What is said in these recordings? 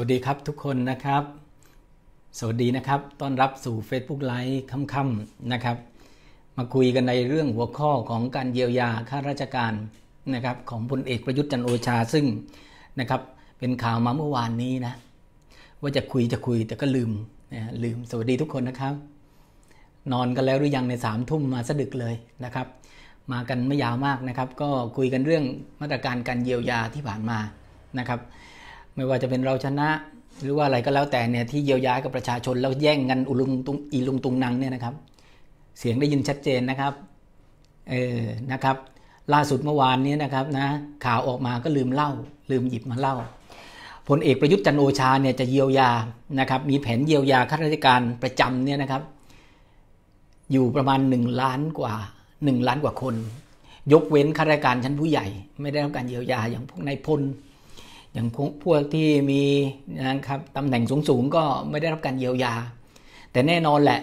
วัสดีครับทุกคนนะครับ สวัสดีนะครับต้อนรับสู่ Facebook ไลฟ์ค่ำๆนะครับ มาคุยกันในเรื่องหัวข้อของการเยียวยาข้าราชการนะครับ ของพลเอกประยุทธ์จันโอชาซึ่งนะครับ เป็นข่าวมาเมื่อวานนี้นะว่าจะคุยจะคุยแต่ก็ลืมนะลืม สวัสดีทุกคนนะครับ นอนกันแล้วหรือยังในสามทุ่มมาสะดึกเลยนะครับ มากันไม่ยาวมากนะครับ ก็คุยกันเรื่องมาตรการการเยียวยาที่ผ่านมานะครับไม่ว่าจะเป็นเราชนะหรือว่าอะไรก็แล้วแต่เนี่ยที่เยียวยา กับประชาชนแล้วแย่งกันอุลุงตุงอีลุงตุงนังเนี่ยนะครับ เสียงได้ยินชัดเจนนะครับเออนะครับล่าสุดเมื่อวานนี้นะครับนะข่าวออกมาก็ลืมเล่า ลืมหยิบมาเล่าพลเอกประยุทธ์จันโอชาเนี่ยจะเยียวยานะครับมีแผนเยียวยาข้าราชการประจำเนี่ยนะครับ อยู่ประมาณ 1 ล้านกว่า 1 ล้านกว่าคน ยกเว้นข้าราชการชั้นผู้ใหญ่ ไม่ได้รับการเยียวยาอย่างพวกนายพลอย่างพวกที่มีนะครับตำแหน่งสูงๆ ก็ไม่ได้รับการเยียวยา แต่แน่นอนแหละ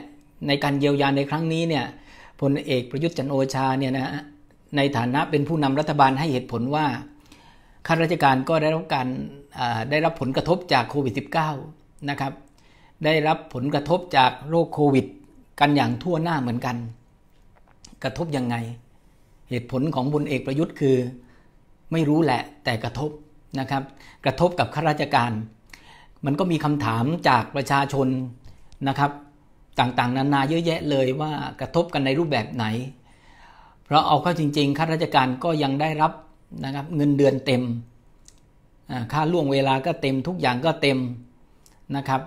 ในการเยียวยาในครั้งนี้เนี่ยพลเอกประยุทธ์จันโอชาเนี่ยนะในฐานะเป็นผู้นำรัฐบาลให้เหตุผลว่าข้าราชการก็ได้รับการได้รับผลกระทบจากโควิด -19 นะครับได้รับผลกระทบจากโรคโควิด กันอย่างทั่วหน้าเหมือนกัน กระทบยังไง เหตุผลของุญเอกประยุทธ์คือไม่รู้แหละแต่กระทบนะครับ กระทบกับข้าราชการ มันก็มีคำถามจากประชาชนนะครับ ต่างๆนานาเยอะแยะเลยว่ากระทบกันในรูปแบบไหน เพราะเอาเข้าจริงๆข้าราชการก็ยังได้รับนะครับ เงินเดือนเต็ม ค่าล่วงเวลาก็เต็มทุกอย่างก็เต็มนะครับ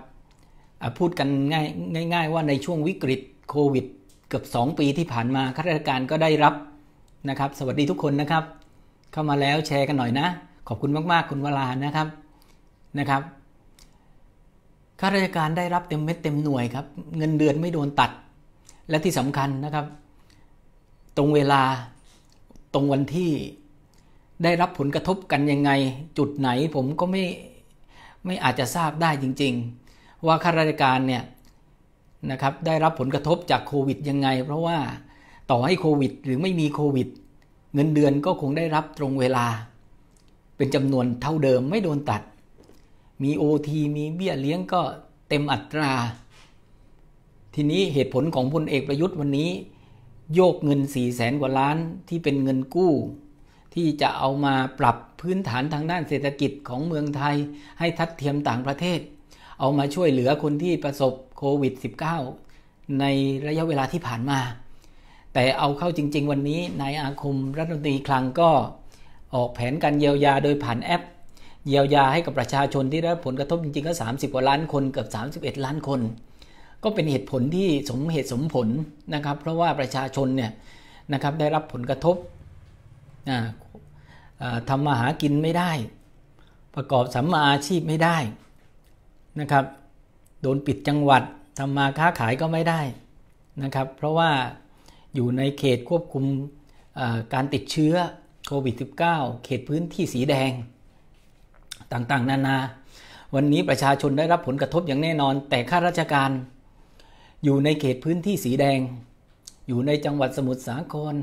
พูดกันง่ายง่าย ๆ ว่าในช่วงวิกฤตโควิดเกือบ 2 ปีที่ผ่านมาข้าราชการก็ได้รับนะครับ สวัสดีทุกคนนะครับ เข้ามาแล้วแชร์กันหน่อยนะขอบคุณมาก ๆ คุณวรานะครับ นะครับ ข้าราชการได้รับเต็มเม็ดเต็มหน่วยครับ เงินเดือนไม่โดนตัด และที่สำคัญนะครับ ตรงเวลา ตรงวันที่ได้รับผลกระทบกัน ยังไง จุดไหนผมก็ไม่ ไม่อาจจะทราบได้จริง ๆ ว่าข้าราชการเนี่ย นะครับ ได้รับผลกระทบจากโควิดยังไง เพราะว่า ต่อให้โควิด หรือไม่มีโควิด เงินเดือนก็คงได้รับตรงเวลาเป็นจำนวนเท่าเดิมไม่โดนตัด มีโอทีมีเบี้ยเลี้ยงก็เต็มอัตรา ทีนี้เหตุผลของพลเอกประยุทธ์วันนี้ โยกเงิน4ี่แสนกว่าล้านที่เป็นเงินกู้ ที่จะเอามาปรับพื้นฐานทางด้านเศรษฐกิจของเมืองไทย ให้ทัดเทียมต่างประเทศเอามาช่วยเหลือคนที่ประสบโควิด -19 ในระยะเวลาที่ผ่านมา แต่เอาเข้าจริงๆ วันนี้ นายอาคมรัฐมนตรีคลังก็ออกแผนการเยียวยาโดยผ่านแอป เยียวยาให้กับประชาชนที่ได้ผลกระทบจริงๆก็30กว่าล้านคนเกือบ31 ล้านคน ก็เป็นเหตุผลที่สมเหตุสมผลนะครับเพราะว่าประชาชนเนี่ยนะครับได้รับผลกระทบทำมาหากินไม่ได้ ประกอบสัมมาอาชีพไม่ได้นะครับโดนปิดจังหวัดทำมาค้าขายก็ไม่ได้นะครับเพราะว่าอยู่ในเขตควบคุมการติดเชื้อโควิด -19 เขตพื้นที่สีแดง ต่างๆ นานา วันนี้ประชาชนได้รับผลกระทบอย่างแน่นอน แต่ข้าราชการ อยู่ในเขตพื้นที่สีแดง อยู่ในจังหวัดสมุทรสาคร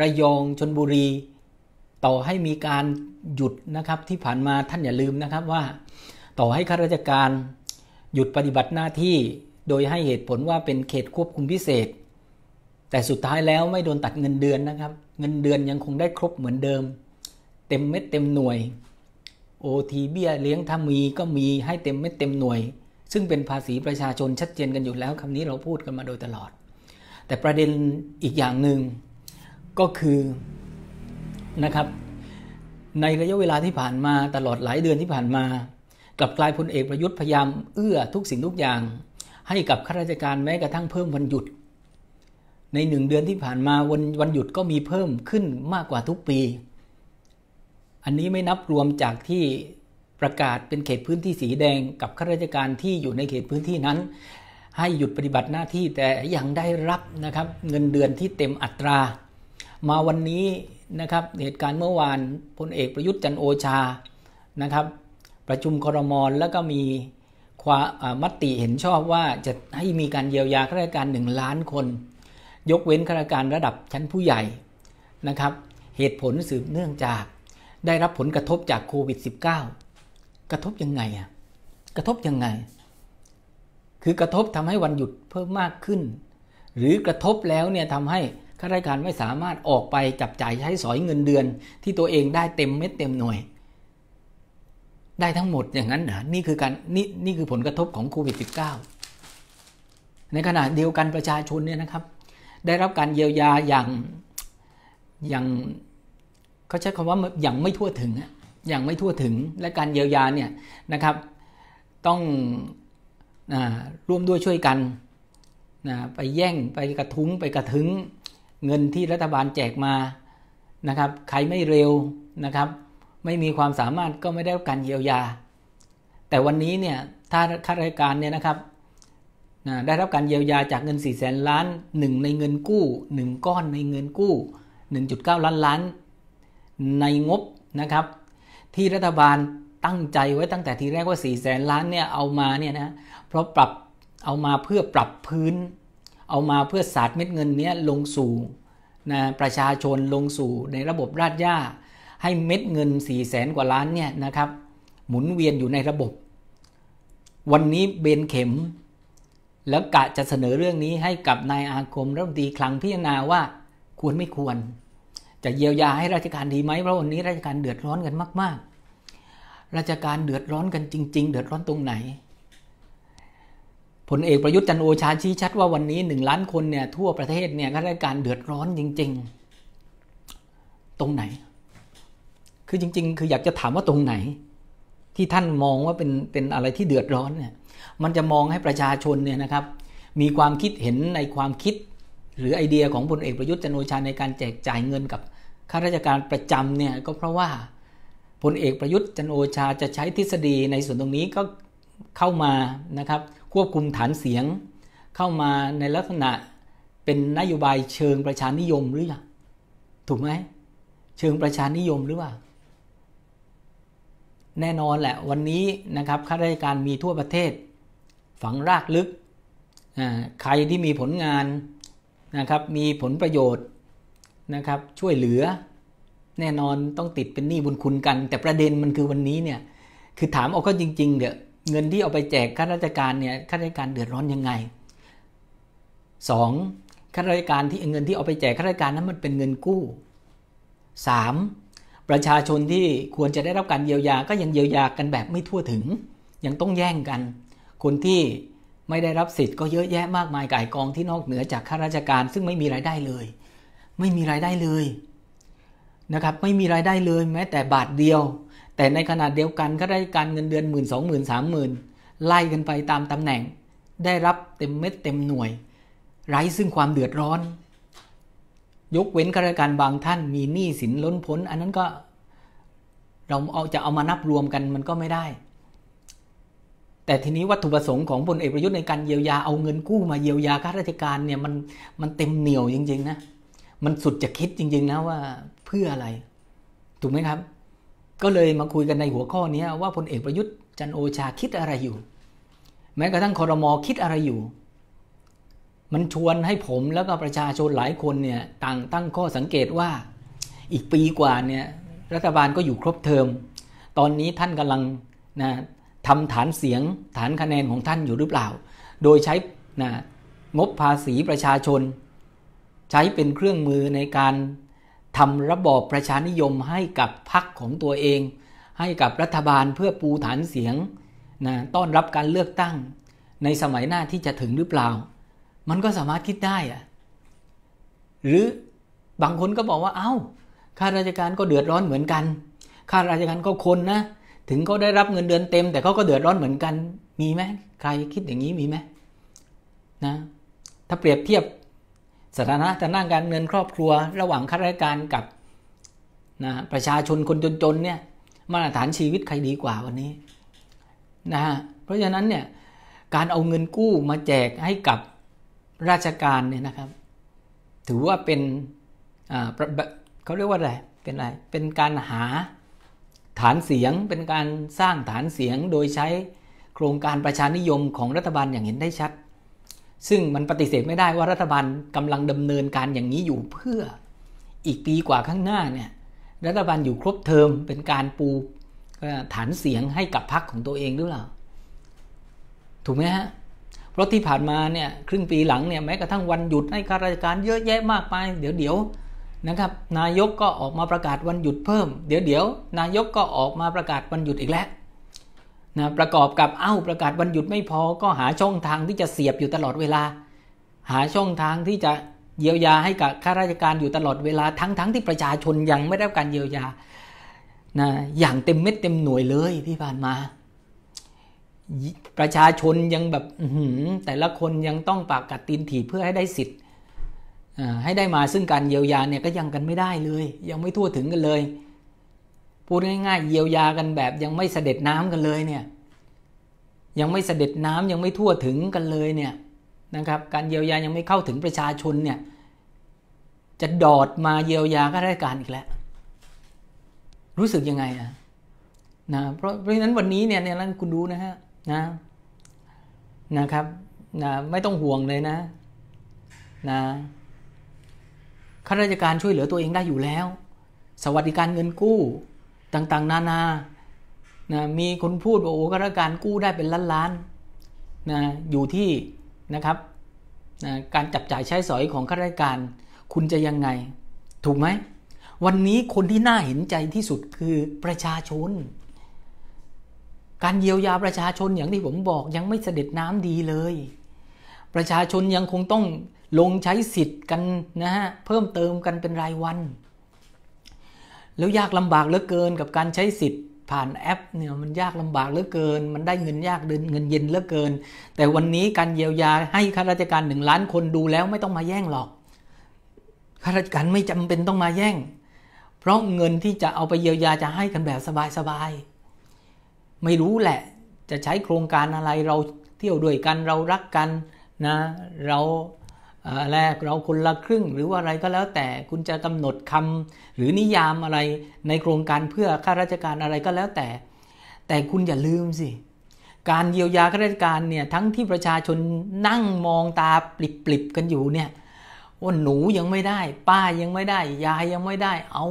ระยอง ชนบุรี ต่อให้มีการหยุดนะครับที่ผ่านมาท่านอย่าลืมนะครับว่า ต่อให้ข้าราชการหยุดปฏิบัติหน้าที่โดยให้เหตุผลว่าเป็นเขตควบคุมพิเศษแต่สุดท้ายแล้วไม่โดนตัดเงินเดือนนะครับ เงินเดือนยังคงได้ครบเหมือนเดิม เต็มเม็ดเต็มหน่วยโอทีเบี้ยเลี้ยงถ้ามีก็มีให้เต็มเม็ดเต็มหน่วย ซึ่งเป็นภาษีประชาชนชัดเจนกันอยู่แล้วคำนี้เราพูดกันมาโดยตลอด แต่ประเด็นอีกอย่างหนึ่งก็คือนะครับในระยะเวลาที่ผ่านมาตลอดหลายเดือนที่ผ่านมากลับกลายพลเอกประยุทธ์พยายาม เอื้อทุกสิ่งทุกอย่าง ให้กับข้าราชการแม้กระทั่งเพิ่มวันหยุดในหนึ่งเดือนที่ผ่านมาวันวันหยุดก็มีเพิ่มขึ้นมากกว่าทุกปี อันนี้ไม่นับรวมจากที่ประกาศเป็นเขตพื้นที่สีแดงกับข้าราชการที่อยู่ในเขตพื้นที่นั้น ให้หยุดปฏิบัติหน้าที่แต่ยังได้รับนะครับเงินเดือนที่เต็มอัตรา มาวันนี้นะครับเหตุการณ์เมื่อวานพลเอกประยุทธ์จันโอชานะครับ ประชุมครมอแล้วก็มีความมติเห็นชอบว่าจะให้มีการเยียวยาข้าราชการหนึ่งล้านคนยกเว้นข้าราชการระดับชั้นผู้ใหญ่นะครับ เหตุผลสืบเนื่องจากได้รับผลกระทบจากโควิด -19 กระทบยังไงอ่ะกระทบยังไง คือกระทบทำให้วันหยุดเพิ่มมากขึ้น หรือกระทบแล้วเนี่ยทำให้ข้าราชการไม่สามารถออกไปจับจ่ายใช้สอยเงินเดือน ที่ตัวเองได้เต็มเม็ดเต็มหน่วยได้ทั้งหมดอย่างนั้นนะนี่คือการนี่นี่คือผลกระทบของโควิด -19 ในขณะเดียวกันประชาชนเนี่ยนะครับได้รับการเยียวยาอย่างอย่างเขาใช้คำว่าอย่างไม่ทั่วถึงอย่างไม่ทั่วถึงและการเยียวยาเนี่ยนะครับ ต้องอร่วมด้วยช่วยกันนะไปแย่งไปกระทุ้งไปกระทึงเงินที่รัฐบาลแจกมานะครับใครไม่เร็วนะครับ ไม่มีความสามารถก็ไม่ได้รับการเยียวยา แต่วันนี้เนี่ยถ้าข้าราชการเนี่ยนะครับนะได้รับการเยียวยาจากเงิน4แสนล้าน1ในเงินกู้ 1 ก้อนในเงินกู้ 1.9 ล้านล้าน ในงบนะครับ ที่รัฐบาลตั้งใจไว้ตั้งแต่ทีแรกว่า4แสนล้านเนี่ยเอามาเนี่ยนะเพราะปรับเอามาเพื่อปรับพื้น เอามาเพื่อศาสตร์เม็ดเงินเนี้ยลงสู่นะประชาชนลงสู่ในระบบราชย่าให้เม็ดเงิน4แสนกว่าล้านเนี่ยนะครับ หมุนเวียนอยู่ในระบบ วันนี้เบนเข็มแล้วกะจะเสนอเรื่องนี้ให้กับนายอาคมรัฐมนตรีคลังพิจารณาว่าควรไม่ควร จะเยียวยาให้ราชการดีไหมเพราะวันนี้ราชการเดือดร้อนกันมากๆราชการเดือดร้อนกันจริง ๆ เดือดร้อนตรงไหนผลเอกประยุทธ์จันโอชาชี้ชัดว่าวันนี้หนึ่งล้านคนเนี่ยทั่วประเทศเนี่ยข้าราชการเดือดร้อนจริง ๆ ตรงไหน คือจริง ๆ คืออยากจะถามว่าตรงไหน ที่ท่านมองว่าเป็นเป็นอะไรที่เดือดร้อนเนี่ยมันจะมองให้ประชาชนเนี่ยนะครับ มีความคิดเห็นในความคิด หรือไอเดียของพลเอกประยุทธ์จันโอชาในการแจกจ่ายเงินกับ ข้าราชการประจำเนี่ย ก็เพราะว่าพลเอกประยุทธ์จันโอชาจะใช้ทฤษฎีในส่วนตรงนี้ก็เข้ามานะครับ ควบคุมฐานเสียง เข้ามาในลักษณะเป็นนโยบายเชิงประชานิยมหรือเปล่าถูกไหมเชิงประชานิยมหรือเปล่า แน่นอนแหละวันนี้นะครับข้าราชการมีทั่วประเทศฝังรากลึก ใครที่มีผลงานนะครับ มีผลประโยชน์นะครับ ช่วยเหลือแน่นอนต้องติดเป็นหนี้บุญคุณกัน แต่ประเด็นมันคือวันนี้เนี่ย คือถามเอาก็จริง ๆเดี๋ยเงินที่เอาไปแจกข้าราชการเนี่ยข้าราชการเดือดร้อนยังไง 2. ข้าราชการที่เงินที่เอาไปแจกข้าราชการนั้นมันเป็นเงินกู้ 3. ประชาชนที่ควรจะได้รับการเยียวยาก็ยังเยียวยากันแบบไม่ทั่วถึงยังต้องแย่งกันคนที่ไม่ได้รับสิทธิ์ก็เยอะแยะมากมายก่ายกองที่นอกเหนือจากข้าราชการ ซึ่งไม่มีรายได้เลย ไม่มีรายได้เลยนะครับ ไม่มีรายได้เลยแม้ แต่บาทเดียว แต่ในขณะเดียวกันข้าราชการเงินเดือนหมื่นสองหมื่นสามหมื่นไล่กันไปตามตำแหน่ง ได้รับเต็มเม็ดเต็มหน่วย ไร้ซึ่งความเดือดร้อนยกเว้นข้าราชการบางท่าน มีหนี้สินล้นพ้น อันนั้นก็เราเอาจะเอามานับรวมกันมันก็ไม่ได้แต่ทีนี้วัตถุประสงค์ของพลเอกประยุทธ์ในการเยียวยาเอาเงินกู้ มาเยียวยาข้าราชการเนี่ยมันมันเต็มเหนียวจริง ๆนะมันสุดจะคิดจริง ๆนะว่าเพื่ออะไร ถูกไหมครับ ก็เลยมาคุยกันในหัวข้อนี้ว่าพลเอกประยุทธ์จันโอชาคิดอะไรอยู่ แม้กระทั่งคอรมอคิดอะไรอยู่ มันชวนให้ผมแล้วก็ประชาชนหลายคนเนี่ย ต่างตั้งข้อสังเกตว่า อีกปีกว่าเนี่ย รัฐบาลก็อยู่ครบเทอม ตอนนี้ท่านกำลังนะทำฐานเสียงฐานคะแนนของท่านอยู่หรือเปล่า โดยใช้นะงบภาษีประชาชน ใช้เป็นเครื่องมือในการทำระบอบ ประชานิยม ให้กับพรรคของตัวเอง ให้กับรัฐบาลเพื่อปูฐานเสียงนะต้อนรับการเลือกตั้ง ในสมัยหน้าที่จะถึงหรือเปล่า มันก็สามารถคิดได้อะหรือบางคนก็บอกว่าเอา้าข้าราชการก็เดือดร้อนเหมือนกันข้าราชการก็คนนะถึงเขาได้รับเงินเดือนเต็มแต่เขาก็เดือดร้อนเหมือนกันมีไหม ใครคิดอย่างนี้มีไหมนะถ้าเปรียบเทียบสถานะทางด้านการเงินครอบครัว ระหว่างข้าราชการกับนะประชาชนคนจนๆเนี่ย มาตรฐานชีวิตใครดีกว่าวันนี้นะฮะเพราะฉะนั้นเนี่ยการเอาเงินกู้มาแจกให้กับราชการเนี่ยนะครับ ถือว่าเป็นเขาเรียกว่าอะไรเป็นอะไรเป็นการหาฐานเสียงเป็นการสร้างฐานเสียงโดยใช้โครงการประชานิยมของรัฐบาลอย่างเห็นได้ชัด ซึ่งมันปฏิเสธไม่ได้ว่ารัฐบาลกำลังดำเนินการอย่างนี้อยู่เพื่อ อีกปีกว่าข้างหน้าเนี่ยรัฐบาลอยู่ครบเทอม เป็นการปูฐานเสียงให้กับพรรคของตัวเองหรือเปล่าถูกไหมฮะเพราะที่ผ่านมาเนี่ยครึ่งปีหลังเนี่ยแม้กระทั่งวันหยุดให้ข้าราชการเยอะแยะมากไปเดี๋ยวเดี๋ยวนะครับนายกก็ออกมาประกาศวันหยุดเพิ่ม เดี๋ยวเดี๋ยว นายกก็ออกมาประกาศวันหยุดอีกแล้วนะประกอบกับเอ้าประกาศวันหยุดไม่พอก็หาช่องทางที่จะเสียบอยู่ตลอดเวลา หาช่องทางที่จะเยียวยาให้กับข้าราชการอยู่ตลอดเวลาทั้งๆทที่ประชาชนยังไม่ได้การเยียวยานะอย่างเต็มเม็ดเต็มหน่วยเลยที่ผ่านมา ประชาชนยังแบบแต่ละคนยังต้องปากกัดตีนถีเพื่อให้ได้สิทธิ์ให้ได้มาซึ่งการเยียวยาเนี่ยก็ยังกันไม่ได้เลย ยังไม่ทั่วถึงกันเลย พูดง่ายๆ เยียวยากันแบบ ยังไม่เสด็จน้ำกันเลยเนี่ย ยังไม่เสด็จน้ำยังไม่ทั่วถึงกันเลยเนี่ย นะครับการเยียวยายังไม่เข้าถึงประชาชน เนี่ย จะดอดมาเยียวยาก็ได้การอีกแล้วรู้สึกยังไงอ่ะนะเพราะเพราะฉะนั้นวันนี้เนี่ยนั่นคุณดูนะฮะนะ นะครับนะไม่ต้องห่วงเลยนะ นะข้าราชการช่วยเหลือตัวเองได้อยู่แล้ว สวัสดิการเงินกู้ต่างๆ นานานะมีคนพูดว่าโอ้ข้าราชการกู้ได้เป็นล้านๆนะอยู่ที่นะครับนะการจับจ่ายใช้สอยของข้าราชการคุณจะยังไงถูกไหม วันนี้คนที่น่าเห็นใจที่สุดคือประชาชน การเยียวยาประชาชนอย่างที่ผมบอกยังไม่เสด็จน้ำดีเลย ประชาชนยังคงต้องลงใช้สิทธิ์กันนะฮะเพิ่มเติมกันเป็นรายวัน แล้ว ยากลำบากเหลือเกินกับการใช้สิทธิ์ผ่านแอป เนี่ยมันยากลำบากเหลือเกิน มันได้เงินยากเดินเงินเย็นเหลือเกิน แต่วันนี้การเยียวยาให้ข้าราชการหนึ่งล้านคนดูแล้วไม่ต้องมาแย่งหรอกข้าราชการไม่จำเป็นต้องมาแย่ง เพราะเงินที่จะเอาไปเยียวยาจะให้กันแบบสบายๆไม่รู้แหละ จะใช้โครงการอะไรเราเที่ยวด้วยกันเรารักกันนะ เราแรกเราคนละครึ่งหรือว่าอะไรก็แล้วแต่คุณจะกำหนดคำ หรือนิยามอะไรในโครงการเพื่อข้าราชการอะไรก็แล้วแต่ แต่คุณอย่าลืมสิ การเยียวยาข้าราชการเนี่ยทั้งที่ประชาชนนั่งมองตาปลิบๆกันอยู่เนี่ยว่าหนูยังไม่ได้ ป้ายังไม่ได้ ยายยังไม่ได้ เอา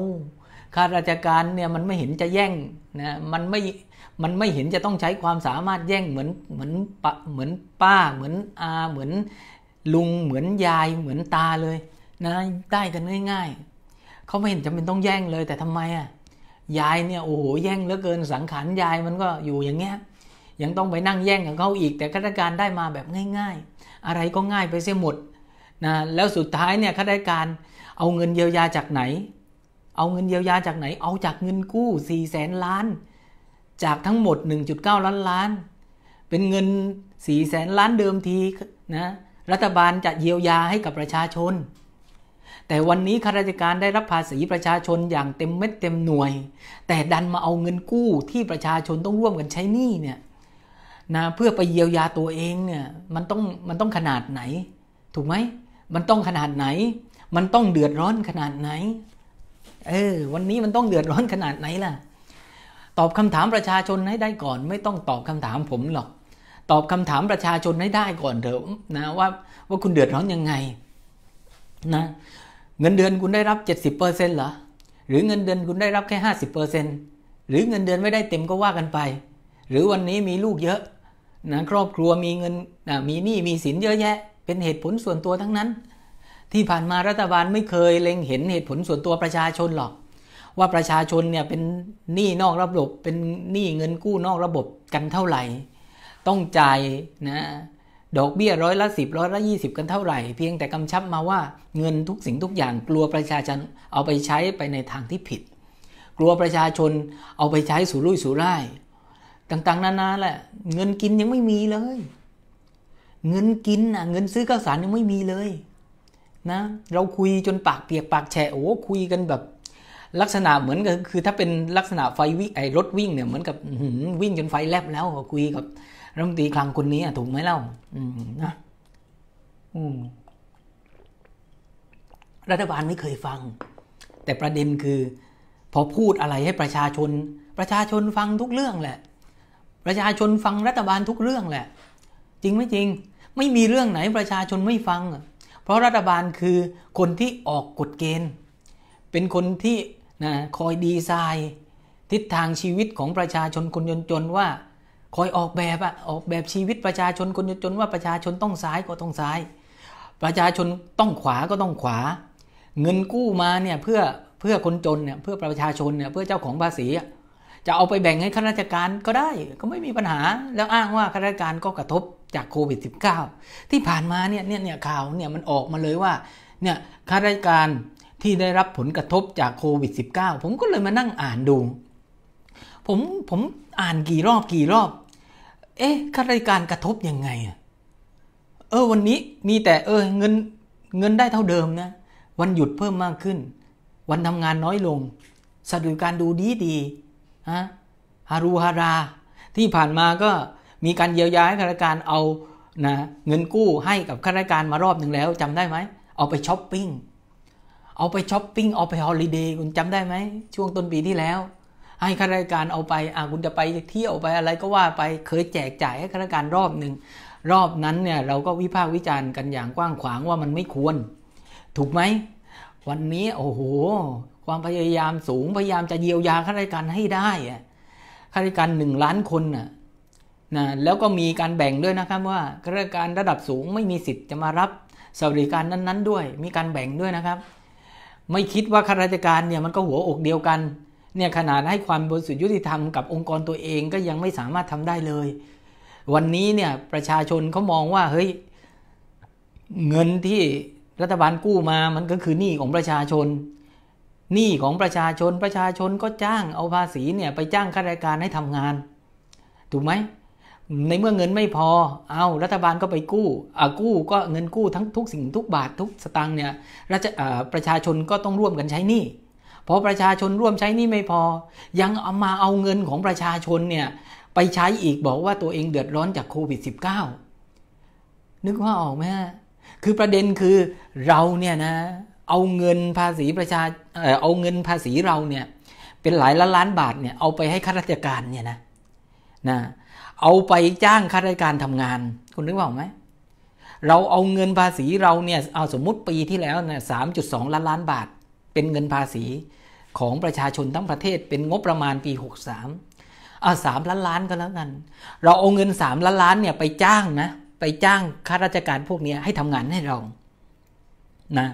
ข้าราชการเนี่ยมันไม่เห็นจะแย่งนะมันไม่มันไม่เห็นจะต้องใช้ความสามารถแย่งเหมือนเหมือนเหมือนป้าเหมือนอาเหมือนลุง เหมือนยายเหมือนตาเลย นะได้ กันง่ายๆ เขาไม่เห็นจำเป็นต้องแย่งเลย แต่ทำไมอ่ะ ยายเนี่ยโอ้โห แย่งเหลือเกินสังขารยายมันก็อยู่อย่างเงี้ย ยังต้องไปนั่งแย่ง กับเขาอีก แต่ข้าราชการได้มาแบบง่าย ๆ อะไรก็ง่ายไปเสียหมด นะ แล้วสุดท้าย เนี่ยข้าราชการ เอาเงินเยียวยาจากไหน เอาเงินเยียวยาจากไหน เอาจากเงินกู้4ี่แสนล้าน จากทั้งหมด 1.9 ล้านล้าน เป็นเงิน4ี่แสนล้านเดิมทีนะรัฐบาลจะเยียวยาให้กับประชาชน แต่วันนี้ข้าราชการได้รับภาษีประชาชนอย่างเต็มเม็ดเต็มหน่วย แต่ดันมาเอาเงินกู้ที่ประชาชนต้องร่วมกันใช้หนี้เนี่ยนะ เพื่อไปเยียวยาตัวเองเนี่ย มันต้องมันต้องขนาดไหน ถูกไหม มันต้องขนาดไหน มันต้องเดือดร้อนขนาดไหน เออ วันนี้มันต้องเดือดร้อนขนาดไหนล่ะ ตอบคำถามประชาชนให้ได้ก่อนไม่ต้องตอบคำถามผมหรอกตอบคำถามประชาชนให้ได้ก่อนเถอะนะว่า ว่าคุณเดือดร้อนยังไงนะเงินเดือนคุณได้รับ 70%เปอร์ซนหรอหรือเงินเดือนคุณได้รับแค่ห้าสิบเปอร์ต์หรือเงินเดือนไม่ได้เต็มก็ว่ากันไป หรือวันนี้มีลูกเยอะนะครอบครัวมีเงินนะมีหนี้มีสินเยอะแยะ เป็นเหตุผลส่วนตัวทั้งนั้น ที่ผ่านมารัฐบาลไม่เคยเล็งเห็นเหตุผลส่วนตัวประชาชนหรอก ว่าประชาชนเนี่ยเป็นหนี้นอกระบบเป็นหนี้เงินกู้นอกระบบกันเท่าไหร่ต้องจ่ายนะ ดอกเบี้ยร้อยละสิบร้อยละยี่สิบกันเท่าไหร่เพียงแต่กำชับมาว่าเงินทุกสิ่งทุกอย่าง กลัวประชาชนเอาไปใช้ไปในทางที่ผิด กลัวประชาชนเอาไปใช้สุรุ่ยสุร่าย ต่างๆ นานาแหละเงินกินยังไม่มีเลย เงินกินอ่ะเงินซื้อข้าวสารยังไม่มีเลย นะเราคุยจนปากเปียกปากแฉะโอ้คุยกันแบบ ลักษณะเหมือนกับคือถ้าเป็นลักษณะไฟวิ่งไอ้รถวิ่งเนี่ยเหมือนกับวิ่งจนไฟแลบแล้วคุยกับรัฐมนตรีคลังคนนี้อ่ะถูกไหมเล่า อืมนะ อืมรัฐบาลไม่เคยฟัง แต่ประเด็นคือพอพูดอะไรให้ประชาชน ประชาชนฟังทุกเรื่องแหละ ประชาชนฟังรัฐบาลทุกเรื่องแหละ จริงไม่จริง ไม่มีเรื่องไหน ประชาชนไม่ฟังเพราะรัฐบาลคือ คนที่ออกกฎเกณฑ์ เป็นคนที่นะคอยดีไซน์ทิศทางชีวิตของประชาชนคนจนๆว่าคอยออกแบบอะออกแบบชีวิตประชาชนคนจนว่าประชาชนต้องซ้ายก็ต้องซ้าย ประชาชนต้องขวาก็ต้องขวา เงินกู้มาเนี่ยเพื่อเพื่อคนจนเนี่ยเพื่อประชาชนเนี่ยเพื่อเจ้าของภาษีจะเอาไปแบ่งให้ข้าราชการก็ได้ก็ไม่มีปัญหาแล้วอ้างว่าข้าราชการก็กระทบจากโควิด -19 ที่ผ่านมาเนี่ยเนี่ยเนี่ยข่าวเนี่ยมันออกมาเลยว่าเนี่ยข้าราชการที่ได้รับผลกระทบจากโควิด -19 ผมก็เลยมานั่งอ่านดู ผมผมอ่านกี่รอบกี่รอบเอ๊ะข้าราชการกระทบยังไงเออวันนี้มีแต่ เออเงินเงินได้เท่าเดิม นะ วันหยุดเพิ่มมากขึ้น วันทำงานน้อยลงสวัสดิการ ดูดีดีฮะฮารูฮาราที่ผ่านมาก็มีการเยียวยาให้ข้าราชการเอานะเงินกู้ให้กับข้าราชการมารอบหนึ่งแล้วจำได้ไหม เอาไปช้อปปิ้ง เอาไปช้อปปิ้ง เอาไปฮอลิเดย์คุณจำได้ไหมช่วงต้นปีที่แล้วให้ข้าราชการเอาไปอ่าคุณจะไปเที่ยวไปอะไรก็ว่าไปเคยแจกจ่ายให้ข้าราชการรอบหนึ่งรอบนั้นเนี่ยเราก็วิพากษ์วิจารณ์กันอย่างกว้างขวางว่ามันไม่ควร ถูกไหมวันนี้โอ้โห ความพยายามสูงพยายามจะเยียวยาข้าราชการให้ได้ข้าราชการหนึ่งล้านคนน่ะนะแล้วก็มีการแบ่งด้วยนะครับ ว่าข้าราชการระดับสูงไม่มีสิทธิ์จะมารับสวัสดิการนั้น ๆ ด้วย มีการแบ่งด้วยนะครับ ไม่คิดว่าข้าราชการเนี่ยมันก็หัวอกเดียวกันเนี่ยขนาดให้ความบริสุทธิยุติธรรมกับองค์กรตัวเองก็ยังไม่สามารถทำได้เลย วันนี้เนี่ยประชาชนเขามองว่าเฮ้ยเงินที่รัฐบาลกู้มา มันก็คือหนี้ของประชาชนหนี้ของประชาชนประชาชนก็จ้างเอาภาษีเนี่ยไปจ้างข้าราชการให้ทำงาน ถูกไหมในเมื่อเงินไม่พอ เอารัฐบาลก็ไปกู้อ่ากู้ก็เงินกู้ทั้งทุกสิ่งทุกบาททุกสตางค์เนี่ยประชาชนก็ต้องร่วมกันใช้หนี้พราะประชาชนร่วมใช้นี่ไม่พอ ยังเอามาเอาเงินของประชาชนเนี่ย ไปใช้อีกบอกว่าตัวเองเดือดร้อนจากโควิด -19 นึกว่าออกไหม คือประเด็นคือเราเนี่ยนะ เอาเงินภาษีประชาเอาเงินภาษีเราเนี่ย เป็นหลายล้านล้านบาทเนี่ยเอาไปให้ข้าราชการเนี่ยนะนะ เอาไปจ้างข้าราชการทำงานคุณนึกว่าออกไหมเราเอาเงินภาษีเราเนี่ย เอาสมมติปีที่แล้วเนี่ยสามจุดสองล้านล้านบาทเป็นเงินภาษีของประชาชนทั้งประเทศ เป็นงบประมาณปี 63อ่าสามล้านล้านก็แล้วกันเราเอาเงินสามล้านล้าน เนี่ยไปจ้างนะ ไปจ้างข้าราชการพวกนี้ให้ทำงานให้ เรา นะ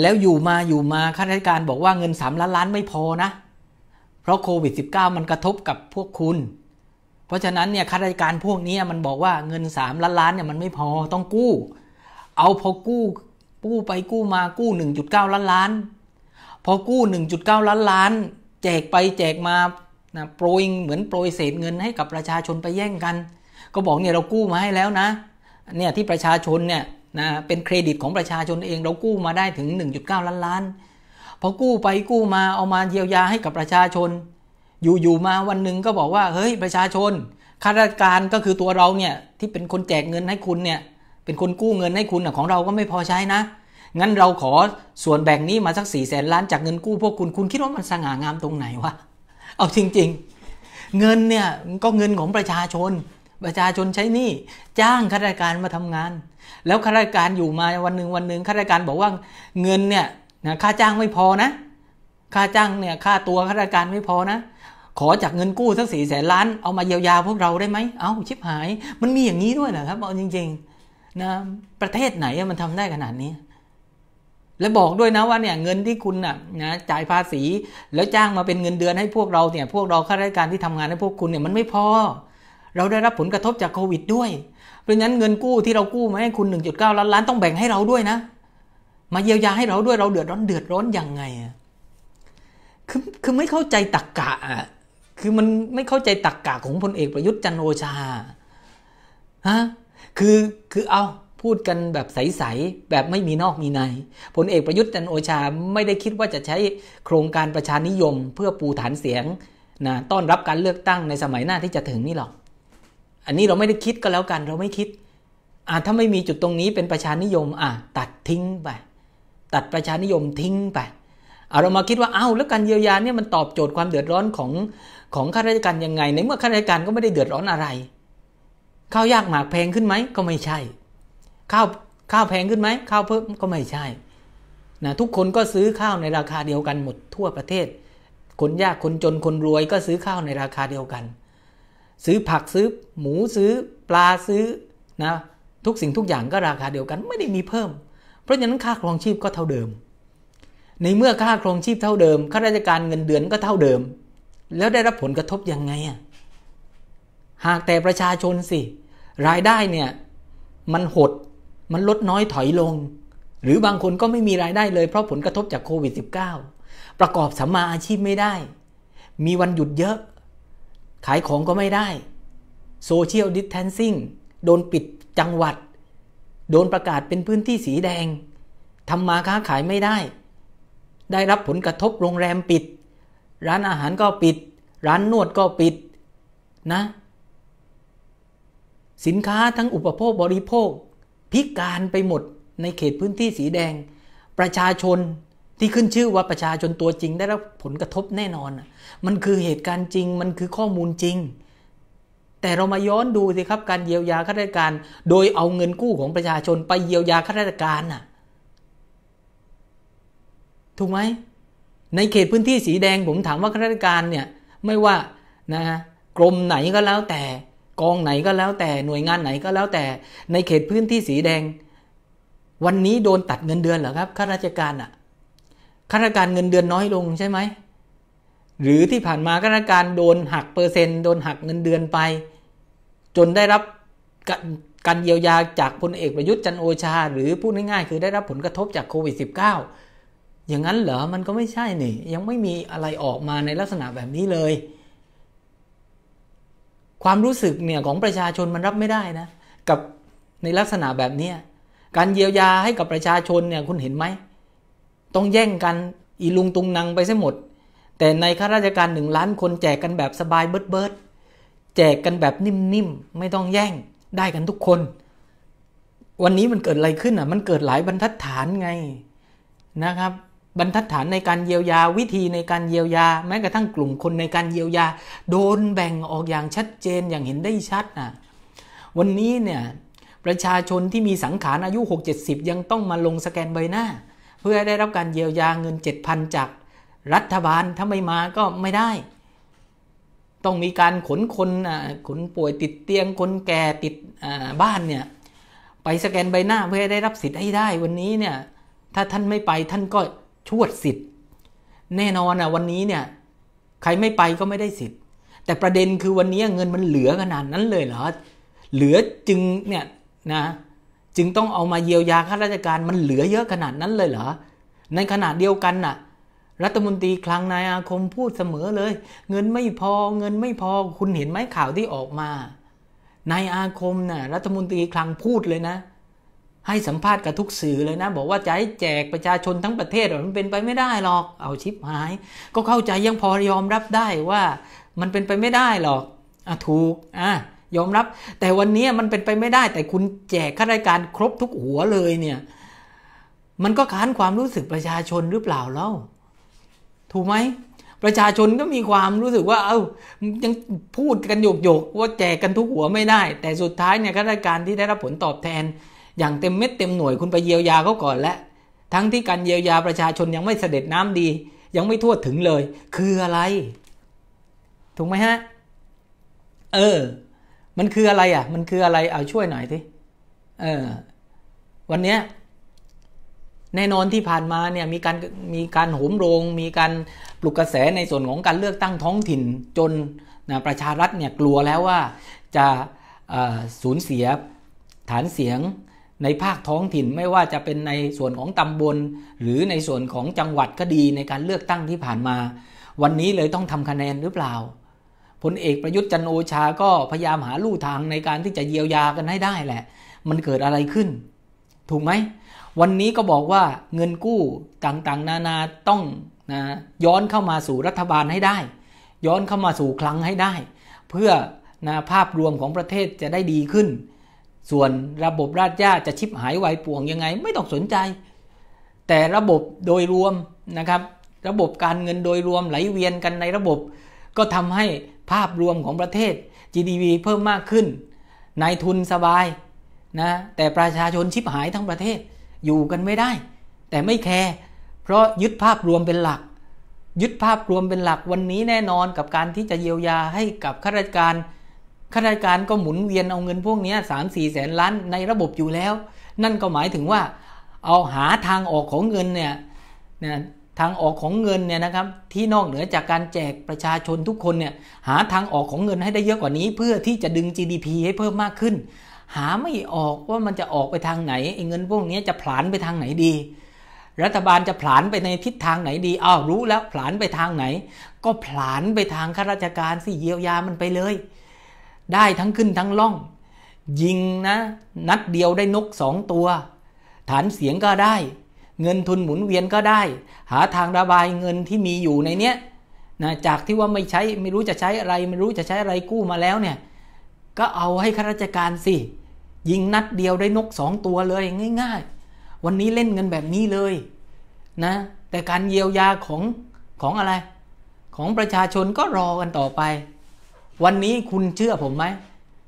แล้วอยู่มาอยู่มาข้าราชการบอกว่าเงินสามล้านล้านไม่พอ นะเพราะโควิด -19 มันกระทบกับพวกคุณ เพราะฉะนั้นเนี่ยข้าราชการพวกนี้มันบอกว่าเงินสามล้านล้านเนี่ยมันไม่พอต้องกู้ เอาพอกู้กู้ไปกู้มากู้ 1.9 ล้านล้านพอกู้ 1.9 ล้านล้านแจกไปแจกมานะโปรยเหมือนโปรยเศษเงินให้กับประชาชนไปแย่งกันก็บอกเนี่ยเรากู้มาให้แล้วนะเนี่ยที่ประชาชนเนี่ยนะเป็นเครดิตของประชาชนเองเรากู้มาได้ถึง 1.9 ล้านล้านพอกู้ไปกู้มาเอามาเยียวยาให้กับประชาชน อยู่ๆมาวันหนึ่งก็บอกว่าเฮ้ยประชาชนข้าราชการก็คือตัวเราเนี่ยที่เป็นคนแจกเงินให้คุณเนี่ยเป็นคนกู้เงินให้คุณของเราก็ไม่พอใช้นะงั้นเราขอส่วนแบ่งนี้มาสักสี่แสนล้านจากเงินกู้พวกคุณคุณคิดว่ามันสง่างามตรงไหนวะ เอาจริงๆ เงินเนี่ยก็เงินของประชาชน ประชาชนใช้นี่ จ้างข้าราชการมาทำงาน แล้วข้าราชการอยู่มาวันหนึ่งวันหนึ่งข้าราชการบอกว่าเงินเนี่ยค่าจ้างไม่พอนะ ค่าจ้างเนี่ยค่าตัวข้าราชการไม่พอนะขอจากเงินกู้สักสี่แสนล้าน เอามาเยียวยาพวกเราได้ไหมเอา้าชิบหาย มันมีอย่างนี้ด้วยเหรอครับเอาจริงๆนะประเทศไหนมันทำได้ขนาดนี้และบอกด้วยนะว่าเนี่ยเงินที่คุณน่ะนะจ่ายภาษี แล้วจ้างมาเป็นเงินเดือนให้พวกเราเนี่ย พวกเราข้าราชการที่ทำงานให้พวกคุณเนี่ยมันไม่พอ เราได้รับผลกระทบจากโควิดด้วยเพราะฉะนั้นเงินกู้ที่เรากู้มาให้คุณ 1.9 ล้านล้านต้องแบ่งให้เราด้วยนะมาเยียวยาให้เราด้วยเราเดือดร้อนเดือดร้อนยังไงอ่ะคือคือไม่เข้าใจตักกะอ่ะคือมันไม่เข้าใจตักกะของพลเอกประยุทธ์จันโอชาฮะคือคือเอาพูดกันแบบใสๆแบบไม่มีนอกมีใน ผลเอกประยุทธ์จันโอชา ไม่ได้คิดว่าจะใช้โครงการประชานิยมเพื่อปูฐานเสียงนะต้อนรับการเลือกตั้งในสมัยหน้าที่จะถึงนี่หรอก อันนี้เราไม่ได้คิดก็แล้วกันเราไม่คิดอ่ะถ้าไม่มีจุดตรงนี้เป็นประชานิยมอ่ะตัดทิ้งไปตัดประชานิยมทิ้งไปเอเรามาคิดว่าเอ้าแล้วการเยียวยาเนี่ยมันตอบโจทย์ความเดือดร้อนของของข้าราชการยังไง ในเมื่อข้าราชการก็ไม่ได้เดือดร้อนอะไรข้าวยากหมากแพงขึ้นไหมก็ไม่ใช่ข้าวข้าวแพงขึ้นไหมข้าวเพิ่มก็ไม่ใช่ นะ ทุกคนก็ซื้อข้าวในราคาเดียวกันหมดทั่วประเทศ คน ยากคน จนคนรวยก็ซื้อข้าวในราคาเดียวกัน ซื้อผักซื้อ หมูซื้อ ปลาซื้อ นะ ทุกสิ่งทุกอย่างก็ราคาเดียวกันไม่ได้มีเพิ่ม เพราะฉะนั้นค่าครองชีพก็เท่าเดิมในเมื่อค่าครองชีพเท่าเดิมข้าราชการเงินเดือนก็เท่าเดิม แล้วได้รับผลกระทบยังไงอ่ะหากแต่ประชาชนสิรายได้เนี่ยมันหดมันลดน้อยถอยลง หรือบางคนก็ไม่มีรายได้เลยเพราะผลกระทบจากโควิด -19 ประกอบสัมมาอาชีพไม่ได้ มีวันหยุดเยอะ ขายของก็ไม่ได้ โซเชียลดิสเทนซิ่งโดนปิดจังหวัด โดนประกาศเป็นพื้นที่สีแดง ทำมาค้าขายไม่ได้ ได้รับผลกระทบโรงแรมปิด ร้านอาหารก็ปิด ร้านนวดก็ปิดนะ สินค้าทั้งอุปโภคบริโภคพิการไปหมดในเขตพื้นที่สีแดง ประชาชนที่ขึ้นชื่อว่าประชาชนตัวจริงได้รับผลกระทบแน่นอน มันคือเหตุการณ์จริง มันคือข้อมูลจริง แต่เรามาย้อนดูสิครับ การเยียวยาข้าราชการโดยเอาเงินกู้ของประชาชนไปเยียวยาข้าราชการน่ะถูกไหม ในเขตพื้นที่สีแดง ผมถามว่าข้าราชการเนี่ย ไม่ว่านะกรมไหนก็แล้วแต่กองไหนก็แล้วแต่หน่วยงานไหนก็แล้วแต่ในเขตพื้นที่สีแดง วันนี้โดนตัดเงินเดือนเหรอครับข้าราชการอะข้าราชการเงินเดือนน้อยลงใช่ไหมหรือที่ผ่านมาข้าราชการโดนหักเปอร์เซ็นต์โดนหักเงินเดือนไป จนได้รับการเยียวยาจากพลเอกประยุทธ์จันโอชา หรือพูดง่ายๆคือได้รับผลกระทบจากโควิด -19 อย่างนั้นเหรอมันก็ไม่ใช่นี่ยังไม่มีอะไรออกมาในลักษณะแบบนี้เลยความรู้สึกเนี่ยของประชาชนมันรับไม่ได้นะ กับในลักษณะแบบนี้การเยียวยาให้กับประชาชนเนี่ยคุณเห็นไหมต้องแย่งกันอีลุงตุงนางไปซะหมด แต่ในข้าราชการหนึ่งล้านคนแจกกันแบบสบายเบิดเบิดแจกกันแบบนิ่มๆไม่ต้องแย่งได้กันทุกคน วันนี้มันเกิดอะไรขึ้นอ่ะ มันเกิดหลายบรรทัดฐานไงนะครับบรรทัดฐานในการเยียวยาวิธีในการเยียวยา แม้กระทั่งกลุ่มคนในการเยียวยาโดนแบ่งออกอย่างชัดเจนอย่างเห็นได้ชัดนะวันนี้เนี่ย ประชาชนที่มีสังขารอายุ 6-70 ยังต้องมาลงสแกนใบหน้า เพื่อได้รับการเยียวยาเงิน7,000 จากรัฐบาลถ้าไม่มา ก็ไม่ได้ ต้องมีการขนคนขนป่วยติดเตียง คนแก่ติดบ้านเนี่ยไปสแกนใบหน้า เพื่อได้รับสิทธิ์ให้ได้วันนี้เนี่ยถ้าท่านไม่ไปท่านก็ชวดสิทธิ์แน่นอนนะวันนี้เนี่ย ใครไม่ไปก็ไม่ได้สิทธิ์แต่ประเด็นคือวันนี้เงินมันเหลือขนาดนั้นเลยเหรอ เหลือจึงเนี่ยนะจึงต้องเอามาเยียวยาข้าราชการมันเหลือเยอะขนาดนั้นเลยเหรอ ในขณะเดียวกันน่ะ รัฐมนตรีคลังนายอาคมพูดเสมอเลย เงินไม่พอเงินไม่พอ คุณเห็นไหมข่าวที่ออกมานายอาคมนะ่ะ รัฐมนตรีคลังพูดเลยนะให้สัมภาษณ์กับทุกสื่อเลยนะบอกว่าจะให้แจกประชาชนทั้งประเทศมันเป็นไปไม่ได้หรอกเอาชิปหาย ก็เข้าใจยังพอยอมรับได้ว่า มันเป็นไปไม่ได้หรอกอะถูกอ่ะยอมรับ แต่วันนี้มันเป็นไปไม่ได้แต่คุณแจกข้าราชการครบทุกหัวเลยเนี่ย มันก็ขานความรู้สึกประชาชนหรือเปล่าเล่า ถูกไหมประชาชนก็มีความรู้สึกว่า เอา้ายังพูดกันโยกๆว่า แจกกันทุกหัวไม่ได้ แต่สุดท้ายเนี่ยข้าราชการที่ได้รับผลตอบแทนอย่างเต็มเม็ดเต็มหน่วยคุณไปเยียวยาเขาก่อนและ ทั้งที่การเยียวยาประชาชนยังไม่เสด็จน้ำดี ยังไม่ทั่วถึงเลย คืออะไร ถูกไหมฮะ เออ มันคืออะไรอ่ะ มันคืออะไร เอาช่วยหน่อยทีเออ วันเนี้ย แน่นอนที่ผ่านมาเนี่ย มีการ มีการโหมโรง มีการปลุกกระแสในส่วนของการเลือกตั้งท้องถิ่น จนนะประชารัฐเนี่ยกลัวแล้วว่า จะสูญเสีย ฐานเสียงในภาคท้องถิ่นไม่ว่าจะเป็นในส่วนของตำบล หรือในส่วนของจังหวัดก็ดีในการเลือกตั้งที่ผ่านมา วันนี้เลยต้องทำคะแนนหรือเปล่า พลเอกประยุทธ์จันโอชาก็พยายามหาลู่ทางในการที่จะเยียวยากันให้ได้แหละ มันเกิดอะไรขึ้น ถูกไหมวันนี้ก็บอกว่าเงินกู้ต่าง ๆ นานาต้องนะย้อนเข้ามาสู่รัฐบาลให้ได้ ย้อนเข้ามาสู่คลังให้ได้ เพื่อนะภาพรวมของประเทศจะได้ดีขึ้นส่วนระบบราชญาจะชิบหายไวป่วง ยังไงไม่ต้องสนใจ แต่ระบบโดยรวมนะครับ ระบบการเงินโดยรวมไหลเวียนกันในระบบ ก็ทำให้ภาพรวมของประเทศ GDP เพิ่มมากขึ้น นายทุนสบายนะ แต่ประชาชนชิบหายทั้งประเทศอยู่กันไม่ได้ แต่ไม่แคร์เพราะยึดภาพรวมเป็นหลัก ยึดภาพรวมเป็นหลักวันนี้แน่นอนกับการที่จะเยียวยาให้กับข้าราชการข้าราชการก็หมุนเวียนเอาเงินพวกนี้สามสี่แสนล้าน ในระบบอยู่แล้ว นั่นก็หมายถึงว่าเอาหาทางออกของเงินเนี่ยนะทางออกของเงินเนี่ยนะครับ ที่นอกเหนือจากการแจกประชาชนทุกคนเนี่ยหาทางออกของเงินให้ได้เยอะกว่านี้ เพื่อที่จะดึง GDP ให้เพิ่มมากขึ้น หาไม่ออกว่ามันจะออกไปทางไหนไอ้เงินพวกนี้จะผลานไปทางไหนดี รัฐบาลจะผลานไปในทิศทางไหนดีอ้าวรู้แล้วผลานไปทางไหน ก็ผลานไปทางข้าราชการสิเยียวยามันไปเลยได้ทั้งขึ้นทั้งล่อง ยิงนะนัดเดียวได้นกสองตัว ฐานเสียงก็ได้ เงินทุนหมุนเวียนก็ได้ หาทางระบายเงินที่มีอยู่ในเนี้ยนะจากที่ว่าไม่ใช้ไม่รู้จะใช้อะไร ไม่รู้จะใช้อะไรกู้มาแล้วเนี่ยก็เอาให้ข้าราชการสิยิงนัดเดียวได้นกสองตัวเลยง่ายๆ วันนี้เล่นเงินแบบนี้เลยนะแต่การเยียวยาของ ของอะไร ของประชาชนก็รอกันต่อไปวันนี้คุณเชื่อผมไหม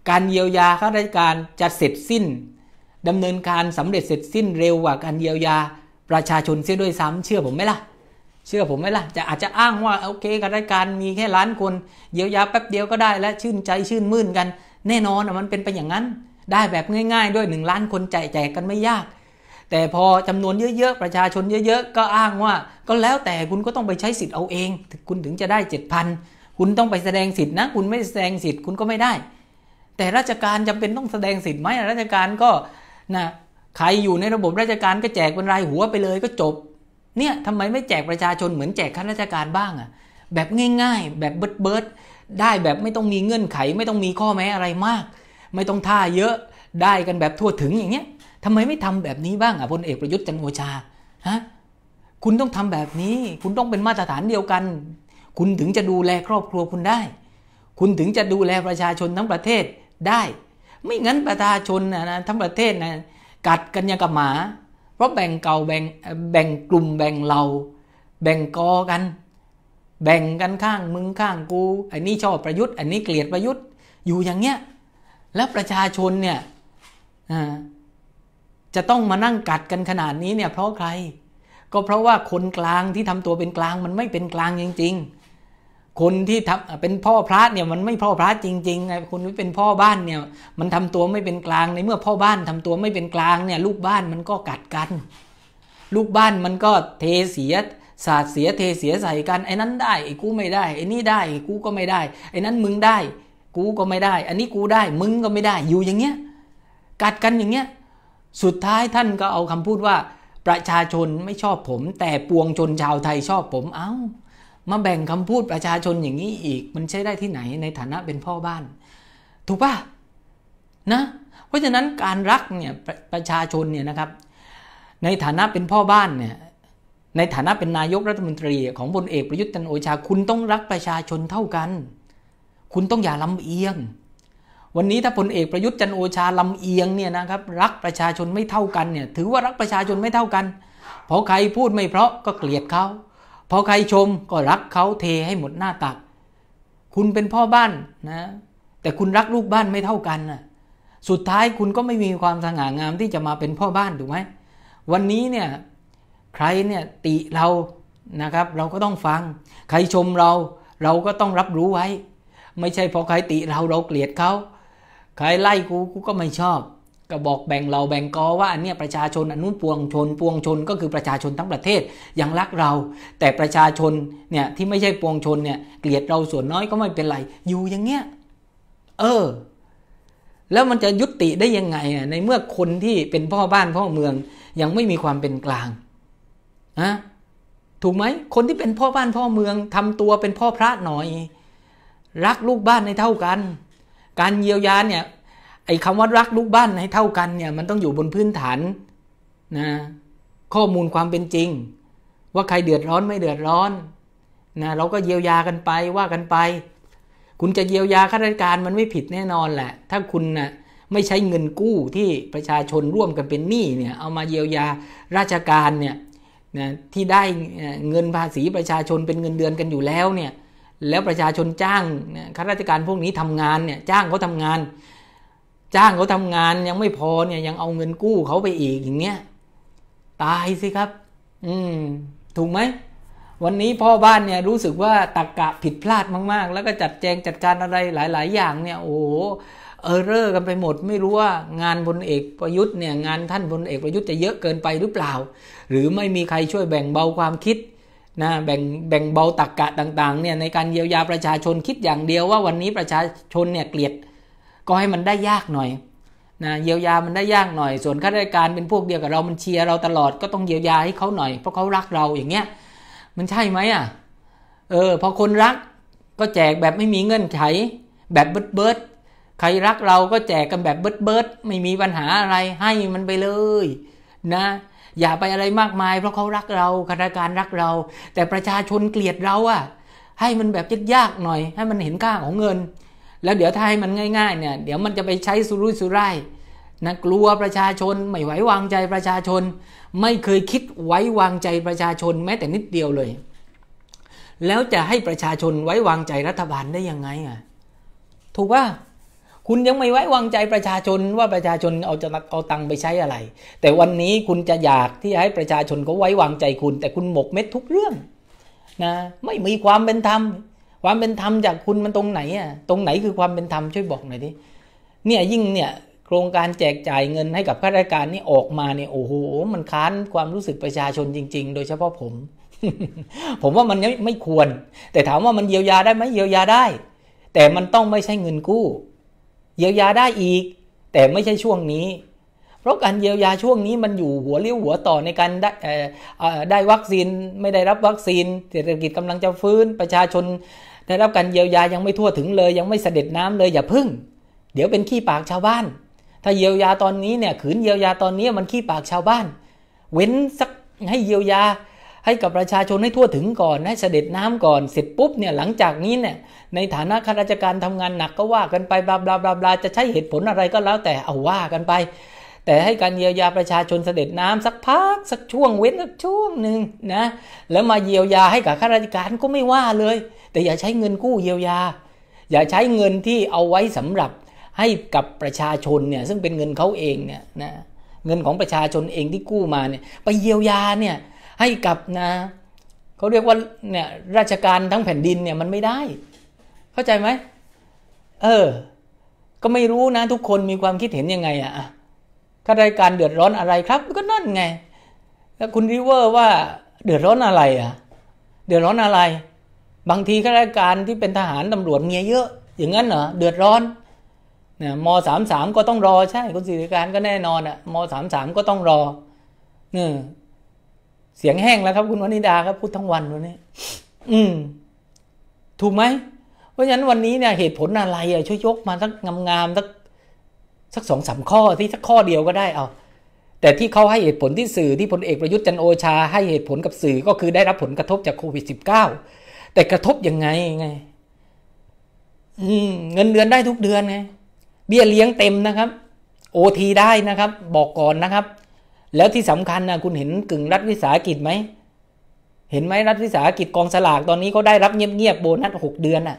การเยียวยาข้าราชการจะเสร็จสิ้น ดำเนินการสำเร็จเสร็จสิ้นเร็วกว่าการเยียวยาประชาชนเสียด้วยซ้ำเชื่อผมไหมล่ะ เชื่อผมไหมล่ะ จะอาจจะอ้างว่าโอเคข้าราชการมีแค่ล้านคน เยียวยาแป๊บเดียวก็ได้และชื่นใจชื่นมื่นกัน แน่นอนมันเป็นไปอย่างนั้น ได้แบบง่ายๆ ด้วยหนึ่งล้านคนแจกแจกกันไม่ยาก แต่พอจำนวนเยอะๆประชาชนเยอะๆก็อ้างว่า ก็แล้วแต่คุณก็ต้องไปใช้สิทธิ์เอาเองคุณถึงจะได้เจ็ดพันคุณต้องไปแสดงสิทธินะคุณไม่แสดงสิทธิ์คุณก็ไม่ได้ แต่ราชการจำเป็นต้องแสดงสิทธิ์ไหมราชการก็นะใครอยู่ในระบบราชการก็แจกเป็นรายหัวไปเลยก็จบ เนี่ยทำไมไม่แจกประชาชนเหมือนแจกข้าราชการบ้างอะแบบง่าย ๆ แบบเบิดเบิดได้แบบไม่ต้องมีเงื่อนไข ไม่ต้องมีข้อแม้อะไรมาก ไม่ต้องท่าเยอะได้กันแบบทั่วถึงอย่างเงี้ยทำไมไม่ทำแบบนี้บ้างอ่ะพลเอกประยุทธ์จันโอชาฮะคุณต้องทำแบบนี้คุณต้องเป็นมาตรฐานเดียวกันคุณถึงจะดูแลครอบครัวคุณได้ คุณถึงจะดูแลประชาชนทั้งประเทศได้ ไม่ งั้นประชาชนนะนะทั้งประเทศนะกัดกันยัางกับหมา เพราะแบ่งเก่าแบ่งแบ่งกลุ่มแบ่งเรา แบ่งกอกัน แบ่งกันข้าง มึง ข้างกูอันนี้ชอบประยุทธ์อันนี้เกลียดประยุทธ์อยู่อย่างเงี้ยแล้วประชาชนเนี่ยจะต้องมานั่งกัดกันขนาดนี้เนี่ยเพราะใคร ก็เพราะว่าคนกลางที่ทำตัวเป็นกลางมันไม่เป็นกลางจริง ๆคนที่ทำเป็นพ่อพระเนี่ยมันไม่พ่อพระจริงๆไงคนที่เป็นพ่อบ้านเนี่ยมันทำตัวไม่เป็นกลางในเมื่อพ่อบ้านทำตัวไม่เป็นกลางเนี่ย ลูกบ้านมันก็กัดกัน ลูกบ้านมันก็เทเสียศาสเสียเทเสียใส่กันไอ้นั้นได้ไอ้กูไม่ได้ไอ้นี่ได้ไอ้กูก็ไม่ได้ไอ้นั้นมึงได้ กูก็ไม่ได้ อันนี้กูได้ มึงก็ไม่ได้อยู่อย่างเงี้ย กัดกันอย่างเงี้ยสุดท้ายท่านก็เอาคำพูดว่า ประชาชนไม่ชอบผม แต่ปวงชนชาวไทยชอบผมเอา้ามาแบ่งคำพูดประชาชนอย่างนี้อีก มันใช้ได้ที่ไหนในฐานะเป็นพ่อบ้าน ถูกปะนะ เพราะฉะนั้นการรักเนี่ยปประชาชนเนี่ยนะครับ ในฐานะเป็นพ่อบ้านเนี่ยในฐานะเป็นนายกรัฐมนตรี ของบลเอกประยุทธ์จันโอชาคุณต้องรักประชาชนเท่ากัน คุณต้องอย่าลำเอียง วันนี้ถ้าพลเอกประยุทธ์จันโอชาลำเอียงเนี่ยนะครับ รักประชาชนไม่เท่ากันเนี่ยถือว่ารักประชาชนไม่เท่ากันเพราะใครพูดไม่เพราะก็เกลียดเขาพอใครชมก็รักเขาเทให้หมดหน้าตัก คุณเป็นพ่อบ้านนะ แต่คุณรักลูกบ้านไม่เท่ากันนะสุดท้ายคุณก็ไม่มีความสง่างามที่จะมาเป็นพ่อบ้านถูกไหม วันนี้เนี่ยใครเนี่ยติเรา นะครับ เราก็ต้องฟัง ใครชมเรา เราก็ต้องรับรู้ไว้ ไม่ใช่พอใครติเราเราเกลียดเขาใครไล่กูกูก็ไม่ชอบก็บอกแบ่งเราแบ่งกอว่าอันเนี้ยประชาชนอันนู้นปวงชนปวงชน ก็คือประชาชนทั้งประเทศยังรักเราแต่ประชาชนเนี่ยที่ไม่ใช่ปวงชนเนี่ย เกลียดเราส่วนน้อยก็ไม่เป็นไรอยู่อย่างเงี้ยเออแล้วมันจะยุติได้ยังไงอ่ะในเมื่อคนที่เป็นพ่อบ้านพ่อเมืองยังไม่มีความเป็นกลางนะถูกไหมคนที่เป็นพ่อบ้านพ่อเมือง ทำตัวเป็นพ่อพระหน่อย รักลูกบ้านในเท่ากัน การเยียวยาเนี่ยไอ้คำว่ารักลูกบ้านให้เท่ากันเนี่ยมันต้องอยู่บนพื้นฐานนะข้อมูลความเป็นจริง ว่าใครเดือดร้อนไม่เดือดร้อนนะเราก็เยียวยากันไปว่ากันไป คุณจะเยียวยาข้าราชการมันไม่ผิดแน่นอนแหละถ้าคุณน่ะไม่ใช้เงินกู้ที่ประชาชนร่วมกันเป็นหนี้เนี่ยเอามาเยียวยาราชการเนี่ยนะที่ได้เงินภาษีประชาชนเป็นเงินเดือนกันอยู่แล้วเนี่ยแล้วประชาชนจ้างข้าราชการพวกนี้ทำงานเนี่ยจ้างเขาทางานจ้างเขาทำงานยังไม่พอเนี่ยยังเอาเงินกู้เขาไปอีกอย่างเงี้ยตายสิครับ อืม ถูกไหมวันนี้พ่อบ้านเนี่ยรู้สึกว่าตักกะผิดพลาดมาก ๆ แล้วก็จัดแจงจัดการอะไรหลาย ๆ อย่างเนี่ย โอ้เออเรอร์กันไปหมด ไม่รู้ว่างานพลเอกประยุทธ์เนี่ยงาน ท่านพลเอกประยุทธ์จะเยอะเกินไปหรือเปล่า หรือไม่มีใครช่วยแบ่งเบาความคิดนะแบ่งแบ่งเบาตักกะต่าง ๆ เนี่ยในการเยียวยาประชาชนคิดอย่างเดียวว่าวันนี้ประชาชนเนี่ยเกลียดก็ให้มันได้ยากหน่อยนะเยียวยามันได้ยากหน่อย ส่วนข้าราชการเป็นพวกเดียวกับเรา มันเชียร์เราตลอดก็ต้องเยียวยาให้เขาหน่อย เพราะเขารักเราอย่างเงี้ย มันใช่ไหมอ่ะเออพอคนรัก ก็แจกแบบไม่มีเงื่อนไข แบบเบิดเบิดใครรักเราก็แจกกันแบบเบิดเบิดไม่มีปัญหาอะไรให้มันไปเลย นะ อย่าไปอะไรมากมายเพราะเขารักเราข้าราชการรักเรา แต่ประชาชนเกลียดเราอ่ะ ให้มันแบบยากๆหน่อยให้มันเห็นค่าของเงินแล้วเดี๋ยวถ้าให้มันง่ายๆเนี่ยเดี๋ยวมันจะไปใช้สุรุ่ยสุร่ายนะกลัวประชาชนไม่ไว้วางใจประชาชน ไม่เคยคิดไว้วางใจประชาชนแม้แต่นิดเดียวเลย แล้วจะให้ประชาชนไว้วางใจรัฐบาลได้ยังไงอ่ะถูกป่ะคุณยังไม่ไว้วางใจประชาชนว่าประชาชนเอาจะเอาตังค์ไปใช้อะไร แต่วันนี้คุณจะอยากที่จะให้ประชาชนเขาไว้วางใจคุณ แต่คุณหมกเม็ดทุกเรื่องนะไม่มีความเป็นธรรมความเป็นธรรมจากคุณมันตรงไหนอ่ะ ตรงไหนคือความเป็นธรรมช่วยบอกหน่อยดิเนี่ยยิ่งเนี่ยโครงการแจกจ่ายเงินให้กับข้าราชการนี่ออกมาเนี่ยโอ้โห มันค้านความรู้สึกประชาชนจริง ๆ โดยเฉพาะผม ผมว่ามันไมไม่ควร แต่ถามว่ามันเยียวยาได้ไหมเยียวยาได้ แต่มันต้องไม่ใช่เงินกู้ เยียวยาได้อีก แต่ไม่ใช่ช่วงนี้เพราะการเยียวยาช่วงนี้มันอยู่หัวเลี้ยวหัวต่อในการได้ได้วัคซีนไม่ได้รับวัคซีนเศรษฐกิจกำลังจะฟื้นประชาชนได้รับการเยียวยายังไม่ทั่วถึงเลยยังไม่เสด็จน้ำเลยอย่าพึ่ง เดี๋ยวเป็นขี้ปากชาวบ้าน ถ้าเยียวยาตอนนี้เนี่ยขืนเยียวยาตอนนี้มันขี้ปากชาวบ้าน เว้นสักให้เยียวยาให้กับประชาชนให้ทั่วถึงก่อนให้เสด็จน้ำก่อนเสร็จปุ๊บเนี่ยหลังจากนี้เนี่ยในฐานะข้าราชการทำงานหนักก็ว่ากันไปบลาบลาบลาจะใช้เหตุผลอะไรก็แล้วแต่เอาว่ากันไปแต่ให้การเยียวยาประชาชนเสด็จน้ำสักพักสักช่วงเว้นสักช่วงหนึ่งนะ แล้วมาเยียวยาให้กับข้าราชการก็ไม่ว่าเลย แต่อย่าใช้เงินกู้เยียวยา อย่าใช้เงินที่เอาไว้สำหรับให้กับประชาชนเนี่ยซึ่งเป็นเงินเขาเองเนี่ยนะเงินของประชาชนเองที่กู้มาเนี่ยไปเยียวยาเนี่ยให้กับนะเขาเรียกว่าเนี่ยราชการทั้งแผ่นดินเนี่ยมันไม่ได้ เข้าใจไหมเออก็ไม่รู้นะทุกคนมีความคิดเห็นยังไงอะข้าราชการเดือดร้อนอะไร ครับ ก็นั่นไง แล้วคุณริเวอร์ว่า เดือดร้อนอะไร อ่ะ เดือดร้อนอะไร บางทีข้าราชการที่เป็นทหารตำรวจเมียเยอะ อย่างนั้นเหรอ เดือดร้อนนะมสามสามก็ต้องรอใช่คุณสิริการก็แน่นอนอ่ะมสามสามก็ต้องรอเนี่เสียงแห้งแล้วครับ คุณวนิดาครับพูดทั้งวันวันนี้อืมถูกไหม เพราะฉะนั้นวันนี้เนี่ยเหตุผลอะไรอ่ะ ช่วยยกมาสักงามๆสักสักสองสามข้อที่สักข้อเดียวก็ได้ เอาแต่ที่เขาให้เหตุผลที่สื่อที่พลเอกประยุทธ์จันโอชาให้เหตุผลกับสื่อก็คือได้รับผลกระทบจากโควิด -19 แต่กระทบยังไงไงเงินเดือนได้ทุกเดือนไง เบี้ยเลี้ยงเต็มนะครับโอทีได้นะครับ บอกก่อนนะครับ แล้วที่สำคัญนะคุณเห็นกึ่งรัฐวิสาหกิจไหมเห็นไหมรัฐวิสาหกิจกองสลากตอนนี้ก็ได้รับเงียบๆโบนัสหกเดือนอะ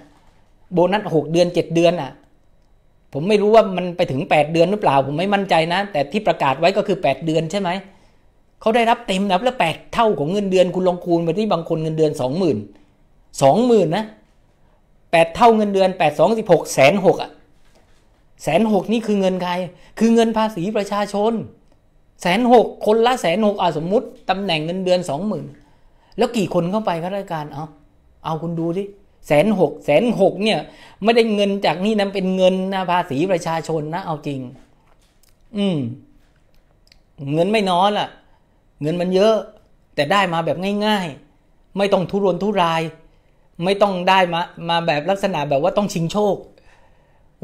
โบนัสหกเดือนเจ็ดเดือนอะผมไม่รู้ว่ามันไปถึง 8 เดือนหรือเปล่า ผมไม่มั่นใจนะ แต่ที่ประกาศไว้ก็คือ 8 เดือนใช่ไหมเขาได้รับเต็มนะแล้วแปดเท่าของเงินเดือนคุณลองคูณไปที่บางคนเงินเดือนสองหมื่นสองหมื่นนะแปดเท่าเงินเดือนแปดสองสิบหกแสนหกอ่ะแสนหกนี่คือเงินใคร คือเงินภาษีประชาชนแสนหกคนละแสนหกอ่ะสมมุติตำแหน่งเงินเดือนสองหมื่นแล้วกี่คนเข้าไปข้าราชการเอาเอาคุณดูที่แสนหกแสนหกเนี่ย ไม่ได้เงินจากนี่นะเป็นเงินนะภาษีประชาชนนะเอาจริง อืมเงินไม่น้อยล่ะ เงินมันเยอะ แต่ได้มาแบบง่ายๆ ไม่ต้องทุรนทุราย ไม่ต้องได้มามาแบบลักษณะแบบว่าต้องชิงโชค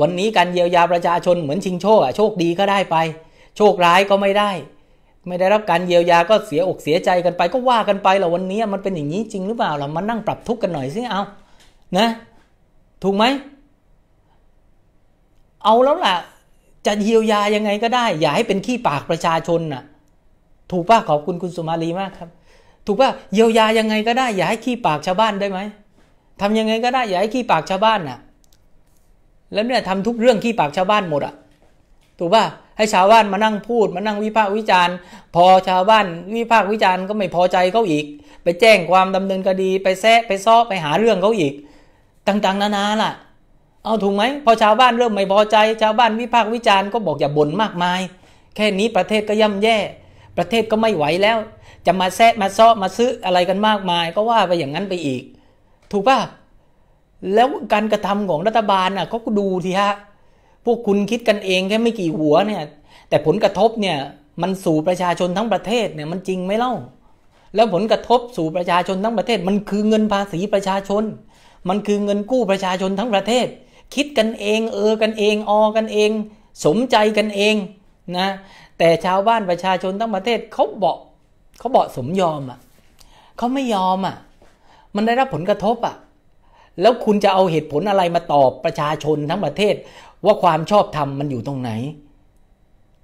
วันนี้การเยียวยาประชาชนเหมือนชิงโชคอะโชคดีก็ได้ไป โชคร้ายก็ไม่ได้ ไม่ได้รับการเยียวยาก็เสียอกเสียใจกันไป ก็ว่ากันไปเหรอวันนี้ มันเป็นอย่างนี้จริงหรือเปล่าเรามานั่งปรับทุกข์กันหน่อยสิเอานะ ถูกไหมเอาแล้วล่ะจะเยียวยายังไงก็ได้ อย่าให้เป็นขี้ปากประชาชนน่ะ ถูกป่ะขอบคุณคุณสุมาลีมากครับ ถูกป่ะเยียวยายังไงก็ได้อย่าให้ขี้ปากชาวบ้านได้ไหมทำยังไงก็ได้อย่าให้ขี้ปากชาวบ้านน่ะ แล้วเนี่ยทำทุกเรื่องขี้ปากชาวบ้านหมดอ่ะถูกป่ะให้ชาวบ้านมานั่งพูดมานั่งวิพากษ์วิจารณ์ พอชาวบ้านวิพากษ์วิจารณ์ก็ไม่พอใจเขาอีก ไปแจ้งความดำเนินคดีไปแซะไปซ้อไปหาเรื่องเขาอีกต่างๆ นานาล่ะ เอาถูกไหม พอชาวบ้านเริ่ม ไม่พอใจ ชาวบ้านวิพากษ์วิจารณ์ก็บอกอย่าบ่นมากมาย แค่นี้ประเทศก็ย่ำแย่ ประเทศก็ไม่ไหวแล้ว จะมาแซะมาซ้อมาซื้ออะไรกันมากมาย ก็ว่าไปอย่างนั้นไปอีก ถูกป่ะแล้วการกระทำของรัฐบาลน่ะ ก็ดูทีฮะ พวกคุณคิดกันเองแค่ไม่กี่หัวเนี่ย แต่ผลกระทบเนี่ย มันสู่ประชาชนทั้งประเทศเนี่ย มันจริงไหมเล่า แล้วผลกระทบสู่ประชาชนทั้งประเทศ มันคือเงินภาษีประชาชนมันคือเงินกู้ประชาชนทั้งประเทศ คิดกันเองเออกันเองออกันเอง สมใจกันเองนะ แต่ชาวบ้านประชาชนทั้งประเทศเขาบอกเขาบอกสมยอมอ่ะเขาไม่ยอมอ่ะ มันได้รับผลกระทบอ่ะ แล้วคุณจะเอาเหตุผลอะไรมาตอบประชาชนทั้งประเทศ ว่าความชอบธรรมมันอยู่ตรงไหน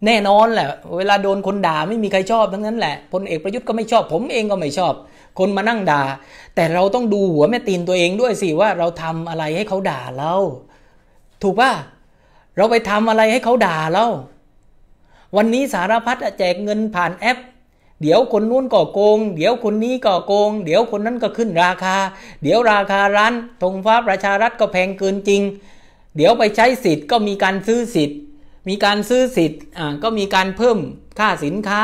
แน่นอนแหละเวลาโดนคนด่าไม่มีใครชอบทั้งนั้นแหละพลเอกประยุทธ์ก็ไม่ชอบ ผมเองก็ไม่ชอบคนมานั่งด่า แต่เราต้องดูหัวแม่ตีนตัวเองด้วยสิว่า เราทำอะไรให้เขาด่าเราถูกปะเราไปทำอะไรให้เขาด่าเราวันนี้สารพัดแจกเงินผ่านแอป เดี๋ยวคนนู้นก่อโกง เดี๋ยวคนนี้ก่อโกง เดี๋ยวคนนั้นก็ขึ้นราคา เดี๋ยวราคาร้านธงฟ้าประชารัฐก็แพงเกินจริง เดี๋ยวไปใช้สิทธิ์ก็มีการซื้อสิทธิ์มีการซื้อสิทธิ์ก็มีการเพิ่มค่าสินค้า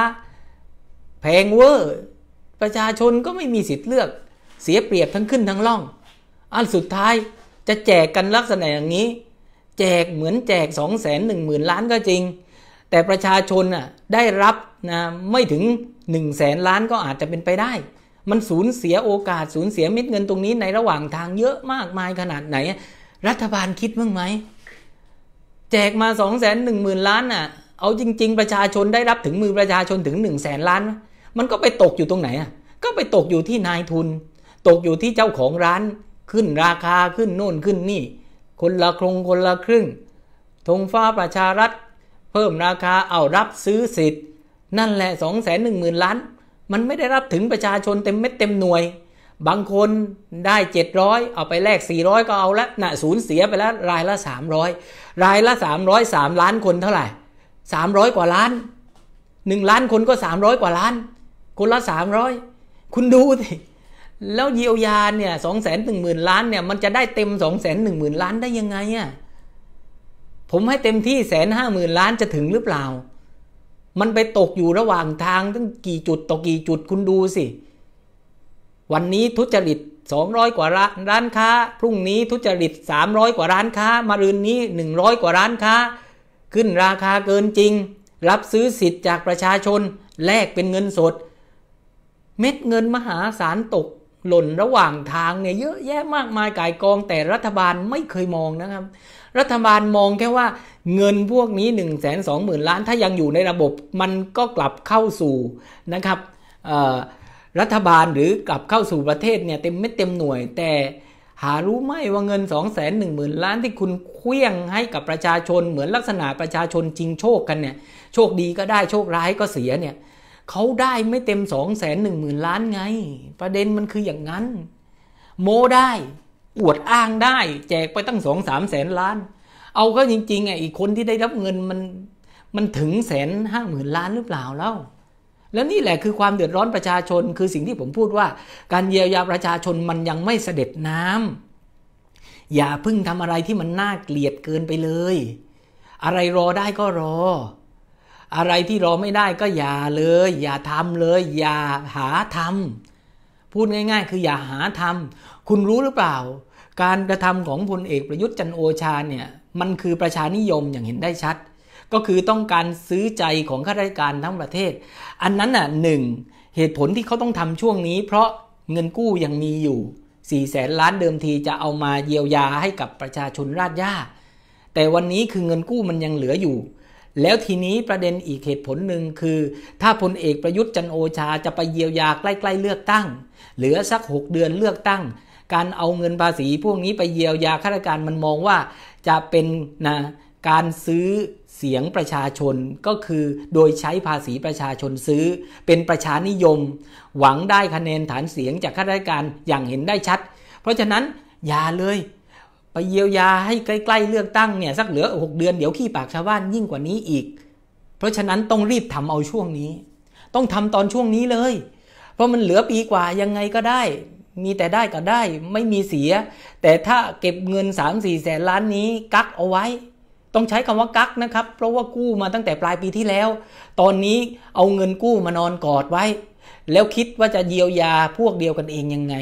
แพงเวอร์ประชาชนก็ไม่มีสิทธิ์เลือกเสียเปรียบทั้งขึ้นทั้งล่อง อันสุดท้ายจะแจกกันลักษณะอย่างนี้ แจกเหมือนแจกสองแสนหนึ่งหมื่นล้านก็จริง แต่ประชาชนน่ะได้รับนะไม่ถึงหนึ่งแสนล้านก็อาจจะเป็นไปได้ มันสูญเสียโอกาสสูญเสียเม็ดเงินตรงนี้ในระหว่างทางเยอะมากมายขนาดไหน รัฐบาลคิดบ้างไหมแจกมาสองแสนหนึ่งหมื่นล้านน่ะเอาจริง ๆประชาชนได้รับถึงมือประชาชนถึงหนึ่งแสนล้านมันก็ไปตกอยู่ตรงไหน อ่ะ ก็ไปตกอยู่ที่นายทุน ตกอยู่ที่เจ้าของร้านขึ้นราคาขึ้นโน่นขึ้นนี่ คนละครงคนละครึ่งธงฟ้าประชารัฐ เพิ่มราคาเอารับซื้อสิทธิ์ นั่นแหละสองแสนหนึ่งหมื่นล้าน มันไม่ได้รับถึงประชาชนเต็มเม็ดเต็มหน่วย บางคนได้ 700เอาไปแลก400ก็เอาละน่ะศูนย์เสียไปแล้วรายละ300 รายละ 300 3 ล้านคนเท่าไหร่ 300 กว่าล้าน1ล้านคนก็300กว่าล้านคนละสามร้อยคุณดูสิ แล้วเยียวยาเนี่ยสองแสนหนึ่งหมื่นล้านเนี่ยมันจะได้เต็มสองแสนหนึ่งหมื่นล้านได้ยังไงอะ่ะผมให้เต็มที่แสนห้าหมื่นล้านจะถึงหรือเปล่า มันไปตกอยู่ระหว่างทางตั้งกี่จุดต่อกี่จุดคุณดูสิ วันนี้ทุจริตสองร้อยกว่าร้านค้า พรุ่งนี้ทุจริตสามร้อยกว่าร้านค้า มารืนนี้หนึ่งร้อยกว่าร้านค้า ขึ้นราคาเกินจริง รับซื้อสิทธิ์จากประชาชนแลกเป็นเงินสดเม็ดเงินมหาศาลตกหล่นระหว่างทางเนี่ยเยอะแยะมากมายกายกองแต่รัฐบาลไม่เคยมองนะครับ รัฐบาลมองแค่ว่าเงินพวกนี้1นึ0 0 0 0 ล้านถ้ายังอยู่ในระบบมันก็กลับเข้าสู่นะครับรัฐบาลหรือกลับเข้าสู่ประเทศเนี่ยเต็มไม่เต็มหน่วยแต่หารู้ไหมว่าเงิน2 1 0 0 0 ล้านที่คุณเคลี้ยงให้กับประชาชนเหมือนลักษณะประชาชนจริงโชคกันเนี่ยโชคดีก็ได้โชคร้ายก็เสียเนี่ยเขาได้ไม่เต็มสองแสนหนึ่งหมื่นล้านไง ประเด็นมันคืออย่างนั้น โมได้ อวดอ้างได้ แจกไปตั้งสองสามแสนล้าน เอาก็จริงๆไงอีกคนที่ได้รับเงินมันมันถึงแสนห้าหมื่นล้านหรือเปล่าเล่าแล้วนี่แหละคือความเดือดร้อนประชาชน คือสิ่งที่ผมพูดว่า การเยียวยาประชาชนมันยังไม่เสด็จน้ำ อย่าพึ่งทำอะไรที่มันน่าเกลียดเกินไปเลย อะไรรอได้ก็รออะไรที่รอไม่ได้ก็อย่าเลยอย่าทำเลย อย่าหาทำพูดง่ายๆ คืออย่าหาทำคุณรู้หรือเปล่า การกระทำของพลเอกประยุทธ์จันโอชาเนี่ยมันคือประชานิยมอย่างเห็นได้ชัด ก็คือต้องการซื้อใจของข้าราชการทั้งประเทศ อันนั้นน่ะหนึ่งเหตุผลที่เขาต้องทำช่วงนี้ เพราะเงินกู้ยังมีอยู่4แสนล้านเดิมทีจะเอามาเยียวยาให้กับประชาชนราษฎร์แต่วันนี้คือเงินกู้มันยังเหลืออยู่แล้วทีนี้ประเด็นอีกเหตุผลหนึ่งคือ ถ้าพลเอกประยุทธ์จันโอชาจะไปเยียวยาใกล้ ๆ เลือกตั้ง เหลือสัก 6 เดือนเลือกตั้ง การเอาเงินภาษีพวกนี้ไปเยียวยาข้าราชการมันมองว่า จะเป็นนะการซื้อเสียงประชาชนก็คือโดยใช้ภาษีประชาชนซื้อ เป็นประชานิยม หวังได้คะแนนฐานเสียงจากข้าราชการอย่างเห็นได้ชัด เพราะฉะนั้นอย่าเลยไปเยียวยาให้ใกล้ๆ เลือกตั้งเนี่ยสักเหลือ 6 เดือนเดี๋ยวขี้ปากชาวบ้านยิ่งกว่านี้อีก เพราะฉะนั้นต้องรีบทำเอาช่วงนี้ ต้องทำตอนช่วงนี้เลยเพราะมันเหลือปีกว่ายังไงก็ได้ มีแต่ได้ก็ได้ไม่มีเสีย แต่ถ้าเก็บเงิน3 4แสนล้านนี้กักเอาไว้ต้องใช้คำว่ากักนะครับ เพราะว่ากู้มาตั้งแต่ปลายปีที่แล้ว ตอนนี้เอาเงินกู้มานอนกอดไว้ แล้วคิดว่าจะเยียวยาพวกเดียวกันเองยังไง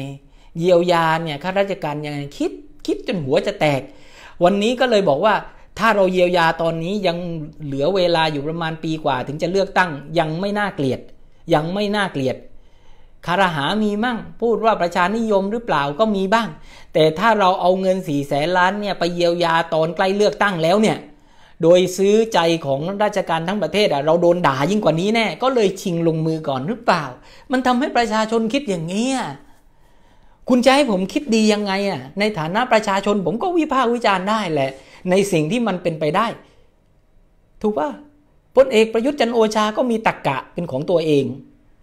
เยียวยาเนี่ยข้าราชการยังไงคิดคิดจนหัวจะแตก วันนี้ก็เลยบอกว่าถ้าเราเยียวยาตอนนี้ยังเหลือเวลาอยู่ประมาณปีกว่าถึงจะเลือกตั้งยังไม่น่าเกลียด ยังไม่น่าเกลียดคารหา มีมั่งพูดว่าประชานิยมหรือเปล่าก็มีบ้าง แต่ถ้าเราเอาเงินสี่แสนล้านเนี่ยไปเยียวยาตอนใกล้เลือกตั้งแล้วเนี่ย โดยซื้อใจของราชการทั้งประเทศอ่ะเราโดนด่ายิ่งกว่านี้แน่ก็เลยชิงลงมือก่อนหรือเปล่า มันทำให้ประชาชนคิดอย่างนี้คุณจะให้ผมคิดดียังไงอ่ะในฐานะประชาชน ผมก็วิพากษ์วิจารณ์ได้แหละ ในสิ่งที่มันเป็นไปได้ ถูกป่ะพลเอกประยุทธ์จันโอชาก็มีตรกกะเป็นของตัวเอง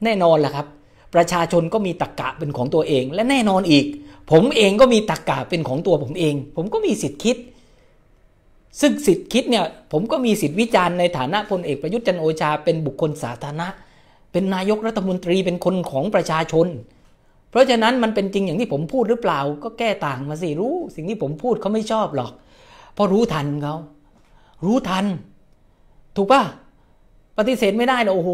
แน่นอนแหละครับ ประชาชนก็มีตรกกะเป็นของตัวเอง และแน่นอนอีก ผมเองก็มีตรกกะเป็นของตัวผมเอง ผมก็มีสิทธิคิด ซึ่งสิทธิคิดเนี่ยผมก็มีสิทธิวิจารณ์ในฐานะพลเอกประยุทธ์จันโอชาเป็นบุคคลสาธารณะเป็นนายกรัฐมนตรีเป็นคนของประชาชนเพราะฉะนั้นมันเป็นจริงอย่างที่ผมพูดหรือเปล่าก็แก้ต่างมาสิรู้ สิ่งที่ผมพูดเขาไม่ชอบหรอก เพราะรู้ทันเขารู้ทัน ถูกปะปฏิเสธไม่ได้หรอโอ้โห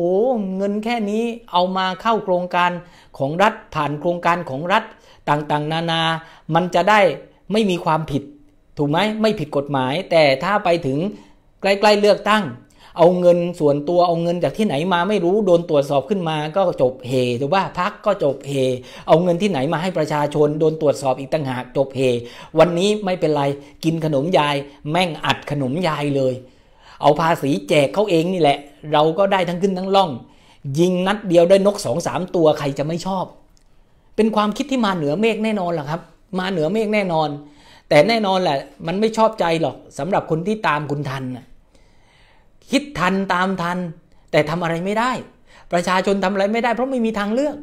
เงินแค่นี้เอามาเข้าโครงการของรัฐผ่านโครงการของรัฐ ต่างๆ นานา มันจะได้ไม่มีความผิด ถูกไหมไม่ผิดกฎหมาย แต่ถ้าไปถึงใกล้ๆเลือกตั้งเอาเงินส่วนตัวเอาเงินจากที่ไหนมาไม่รู้โดนตรวจสอบขึ้นมาก็จบเฮถูกป่ะพักก็จบเฮเอาเงินที่ไหนมาให้ประชาชนโดนตรวจสอบอีกต่างหากจบเฮวันนี้ไม่เป็นไรกินขนมยายแม่งอัดขนมยายเลย เอาภาษีแจกเขาเองนี่แหละ เราก็ได้ทั้งขึ้นทั้งล่อง ยิงนัดเดียวได้นกสองสามตัวใครจะไม่ชอบ เป็นความคิดที่มาเหนือเมฆแน่นอนล่ะครับ มาเหนือเมฆแน่นอน แต่แน่นอนแหละมันไม่ชอบใจหรอกสำหรับคนที่ตามคุณทันนะคิดทันตามทัน แต่ทำอะไรไม่ได้ ประชาชนทำอะไรไม่ได้เพราะไม่มีทางเลือก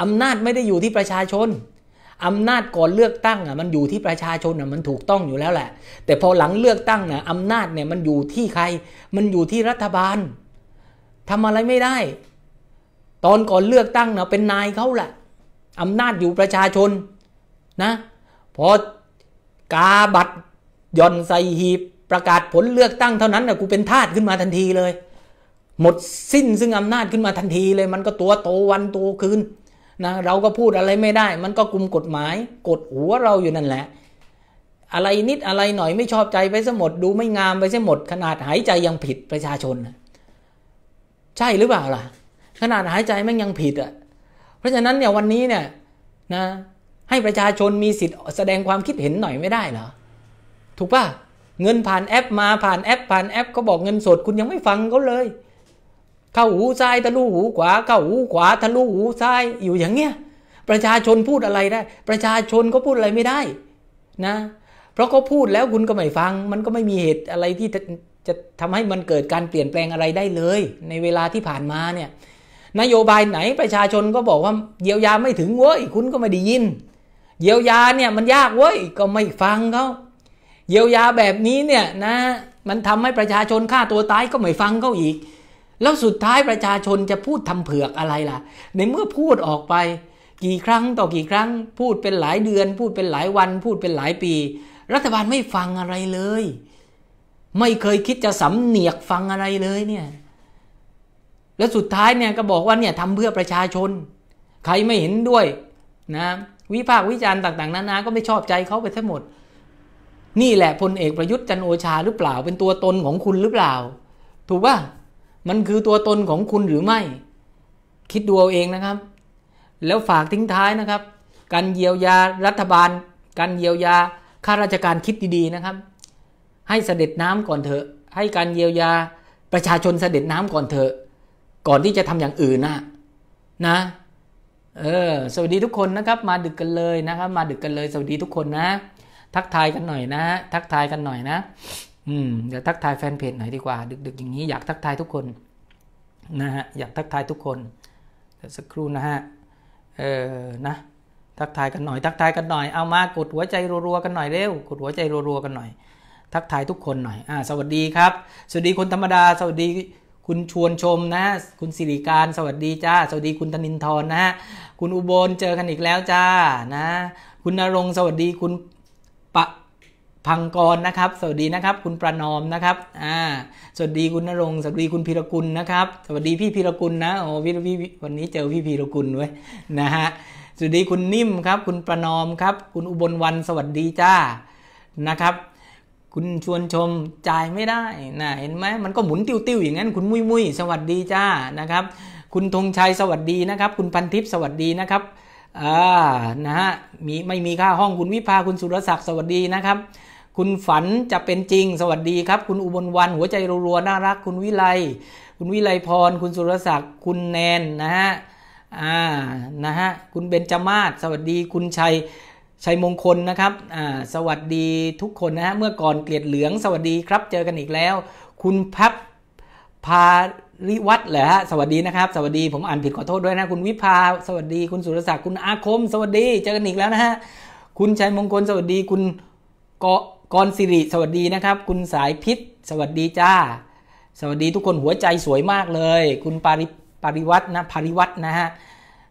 อำนาจไม่ได้อยู่ที่ประชาชน อำนาจก่อนเลือกตั้งอ่ะมันอยู่ที่ประชาชนอ่ะมันถูกต้องอยู่แล้วแหละ แต่พอหลังเลือกตั้งน่ะอำนาจเนี่ยมันอยู่ที่ใคร มันอยู่ที่รัฐบาล ทำอะไรไม่ได้ ตอนก่อนเลือกตั้งอนะเป็นนายเขาแหละอำนาจอยู่ประชาชนนะพอกาบัตรย่อนใส่หีบประกาศผลเลือกตั้งเท่านั้นนะกูเป็นทาสขึ้นมาทันทีเลย หมดสิ้นซึ่งอำนาจขึ้นมาทันทีเลย มันก็ตัวโตวันโตคืนนะเราก็พูดอะไรไม่ได้ มันก็กลุ่มกฎหมายกดหัวเราอยู่นั่นแหละ อะไรนิดอะไรหน่อยไม่ชอบใจไปซะหมด ดูไม่งามไปซะหมด ขนาดหายใจยังผิดประชาชนใช่หรือเปล่าล่ะ ขนาดหายใจมันยังผิดอ่ะเพราะฉะนั้นเนี่ยวันนี้เนี่ยนะ ให้ประชาชนมีสิทธิ์ แสดงความคิดเห็นหน่อยไม่ได้เหรอถูกป่ะเงินผ่านแอปมาผ่านแอปผ่านแอปเขาบอกเงินสดคุณยังไม่ฟังเขาเลย เข้าหูซ้ายทะลุหูขวาเข้าหูขวาทะลุหูซ้ายอยู่อย่างเงี้ยประชาชนพูดอะไรได้ ประชาชนก็พูดอะไรไม่ได้ นะ เพราะเขาพูดแล้วคุณก็ไม่ฟัง มันก็ไม่มีเหตุอะไรที่จะทำให้มันเกิดการเปลี่ยนแปลงอะไรได้เลย ในเวลาที่ผ่านมาเนี่ย นโยบายไหนประชาชนก็บอกว่าเยียวยาไม่ถึงเว้ยคุณก็ไม่ได้ยินเยียวยาเนี่ยมันยากเว้ยก็ไม่ฟังเขาเยียวยาแบบนี้เนี่ยนะมันทำให้ประชาชนฆ่าตัวตายก็ไม่ฟังเขาอีก แล้วสุดท้ายประชาชนจะพูดทำเผือกอะไรล่ะในเมื่อพูดออกไป กี่ครั้งต่อกี่ครั้ง พูดเป็นหลายเดือน พูดเป็นหลายวัน พูดเป็นหลายปี รัฐบาลไม่ฟังอะไรเลย ไม่เคยคิดจะสำเนียกฟังอะไรเลยเนี่ยแล้วสุดท้ายเนี่ยก็บอกว่าเนี่ยทำเพื่อประชาชน ใครไม่เห็นด้วยนะวิพากษ์วิจารณ์ต่าง ๆนานาก็ไม่ชอบใจเขาไปทั้งหมดนี่แหละพลเอกประยุทธ์จันโอชาหรือเปล่า เป็นตัวตนของคุณหรือเปล่า ถูกป่ะมันคือตัวตนของคุณหรือไม่ คิดดูเอาเองนะครับ แล้วฝากทิ้งท้ายนะครับการเยียวยารัฐบาลการเยียวยาข้าราชการคิดดีๆนะครับ ให้เสด็จน้ำก่อนเถอะให้การเยียวยาประชาชนเสด็จน้ำก่อนเถอะก่อนที่จะทำอย่างอื่นนะนะเออสวัสดีทุกคนนะครับ มาดึกกันเลยนะครับ มาดึกกันเลยสวัสดีทุกคนนะทักทายกันหน่อยนะทักทายกันหน่อย นะ อืมเดี๋ยวทักทายแฟนเพจหน่อยดีกว่า ดึกๆอย่างนี้อยากทักทายทุกคนนะฮะ อยากทักทายทุกคน เดี๋ยวสักครู่นะฮะ เออนะ ทักทายกันหน่อย ทักทายกันหน่อย เอามากดหัวใจรัวๆกันหน่อยเร็ว กดหัวใจรัวๆกันหน่อย ทักทายทุกคนหน่อย อ่า สวัสดีครับ สวัสดีคนธรรมดา สวัสดี คุณชวนชมนะ คุณสิริการ สวัสดี จ้า สวัสดีคุณธนินทร์นะฮะ คุณอุบลเจอกันอีกแล้วจ้า นะ คุณนรงสวัสดีคุณปะพังกรนะครับ สวัสดีนะครับ คุณประนอมนะครับอ่าสวัสดีคุณนรงสวัสดีคุณพีรกุลนะครับ สวัสดีพี่พีรกุลนะโอ้พี่พี่วันนี้เจอพี่พีรกุลไว้นะฮะสวัสดีคุณนิ่มครับ คุณประนอมครับ คุณอุบลวันสวัสดีจ้านะครับ คุณชวนชมจ่ายไม่ได้นะเห็นไหมมันก็หมุนติ้วๆอย่างนั้นคุณมุ้ยมุ้ยสวัสดีจ้านะครับ คุณธงชัยสวัสดีนะครับ คุณพันทิพย์สวัสดีนะครับอ่านะฮะมีไม่มีค่าห้องคุณวิภาคุณสุรศักดิ์สวัสดีนะครับ คุณฝันจะเป็นจริงสวัสดีครับคุณอุบลวันหัวใจรัวๆ น่ารักคุณวิไลคุณวิไลพรคุณสุรศักดิ์คุณแนนนะฮะอ่านะฮะคุณเบญจมาศสวัสดีคุณชัยชัยมงคลนะครับอ่าสวัสดีทุกคนนะฮะเมื่อก่อนเกลียดเหลืองสวัสดีครับเจอกันอีกแล้วคุณพับพาริวัตเหรอฮะ สวัสดีนะครับ สวัสดี ผมอ่านผิดขอโทษด้วยนะคุณวิภา สวัสดีคุณสุรศักดิ์ คุณอาคม สวัสดี เจอกันอีกแล้วนะฮะ คุณชัยมงคล สวัสดี คุณกกรสิริ สวัสดีนะครับ คุณสายพิษ สวัสดีจ้า สวัสดีทุกคนหัวใจสวยมากเลย คุณปาริปาริวัตนะปาริวัตนะฮะ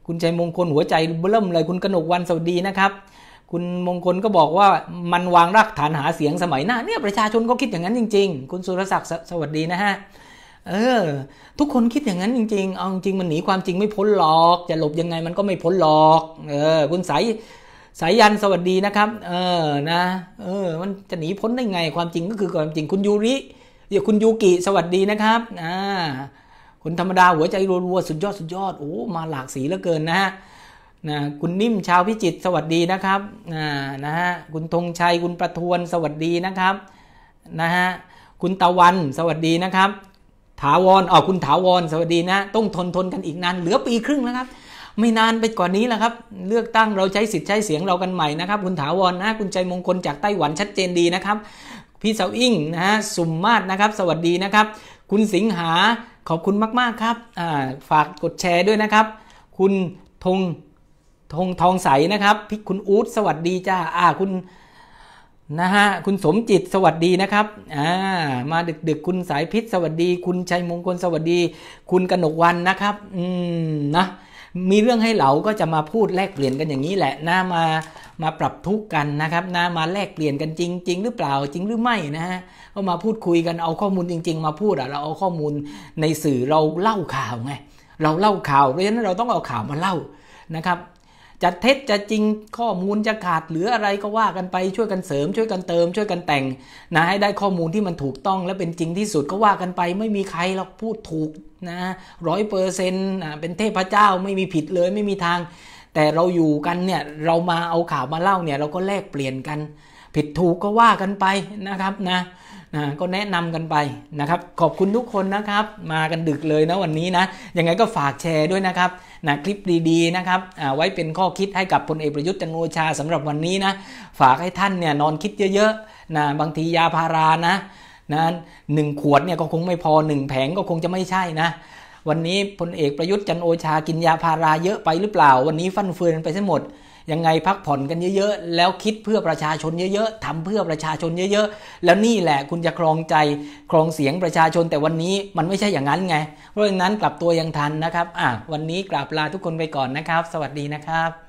คุณชัยมงคลหัวใจเบิ่มเลย คุณกนกวันสวัสดีนะครับ คุณมงคลก็บอกว่ามันวางรากฐานหาเสียงสมัยหน้า เนี่ยประชาชนก็คิดอย่างนั้นจริง ๆ คุณสุรศักดิ์สวัสดีนะฮะเออ ทุกคนคิดอย่างนั้นจริงๆเอาจริงมันหนีความจริงไม่พ้นหรอก จะหลบยังไงมันก็ไม่พ้นหรอก เออ คุณสายสายยัน สวัสดีนะครับ เออ นะ เออ มันจะหนีพ้นได้ไง ความจริงก็คือความจริงคุณยูริ เดี๋ยวคุณยูกิ สวัสดีนะครับอ่าคุณธรรมดาหัวใจรัวๆสุดยอดสุดยอด โอ้ มาหลากสีเหลือเกินนะฮะนะ คุณนิ่มชาวพิจิตสวัสดีนะครับ่านะฮะ คุณธงชัย คุณประทวน สวัสดีนะครับ นะฮะ คุณตะวัน สวัสดีนะครับถาวรอ๋อคุณถาวร สวัสดีนะ ต้องทนทนกันอีกนาน เหลือปีครึ่งแล้วครับ ไม่นานไปกว่านี้แล้วครับ เลือกตั้งเราใช้สิทธิ์ใช้เสียงเรากันใหม่นะครับ คุณถาวรนะ คุณใจมงคลจากไต้หวันชัดเจนดีนะครับ พี่เสาอิ่งนะฮะสุมมาศนะครับ สวัสดีนะครับ คุณสิงหา ขอบคุณมากๆครับ ฝากกดแชร์ด้วยนะครับ คุณธง ธงทองใสนะครับ พี่คุณอู๊ด สวัสดีจ้า อ่า คุณนะฮะคุณสมจิตสวัสดีนะครับอ่ามาดึกดึกคุณสายพิษสวัสดี คุณชัยมงคลสวัสดี คุณกนกวันนะครับ อืมนะมีเรื่องให้เหลาก็จะมาพูดแลกเปลี่ยนกันอย่างนี้แหละนะมามาปรับทุกกันนะครับนะมาแลกเปลี่ยนกันจริงจริงหรือเปล่า จริงหรือไม่นะฮะก็มาพูดคุยกันเอาข้อมูลจริง ๆ มาพูดอะเราเอาข้อมูลในสื่อเราเล่าข่าวไงเราเล่าข่าวเพราะฉะนั้นเราต้องเอาข่าวมาเล่านะครับจะเท็จจะจริงข้อมูลจะขาดหรืออะไรก็ว่ากันไปช่วยกันเสริมช่วยกันเติม ช่วยกันแต่ง นะให้ได้ข้อมูลที่มันถูกต้องและเป็นจริงที่สุดก็ว่ากันไปไม่มีใครเราพูดถูกนะร้อยเปอร์เซ็นต์เป็นเทพเจ้าไม่มีผิดเลยไม่มีทาง แต่เราอยู่กันเนี่ยเรามาเอาข่าวมาเล่าเนี่ยเราก็แลกเปลี่ยนกัน ผิดถูกก็ว่ากันไปนะครับนะนะก็แนะนำกันไปนะครับขอบคุณทุกคนนะครับมากันดึกเลยนะวันนี้นะยังไงก็ฝากแชร์ด้วยนะครับนะคลิปดีๆนะครับไว้เป็นข้อคิดให้กับพลเอกประยุทธ์จันโอชาสำหรับวันนี้นะฝากให้ท่านเนี่ยนอนคิดเยอะๆนะบางทียาพารานะนะหนึ่งขวดเนี่ยก็คงไม่พอหนึ่งแผงก็คงจะไม่ใช่นะวันนี้พลเอกประยุทธ์จันโอชากินยาพาราเยอะไปหรือเปล่าวันนี้ฟั่นเฟือนไปซะหมดยังไงพักผ่อนกันเยอะๆ แล้วคิดเพื่อประชาชน เยอะๆ ทำเพื่อประชาชนเยอะๆ แล้วนี่แหละคุณจะครองใจครองเสียงประชาชนแต่วันนี้มันไม่ใช่อย่างนั้นไง เพราะฉะนั้นกลับตัวยังทันนะครับ อ่ะ วันนี้กราบลาทุกคนไปก่อนนะครับ สวัสดีนะครับ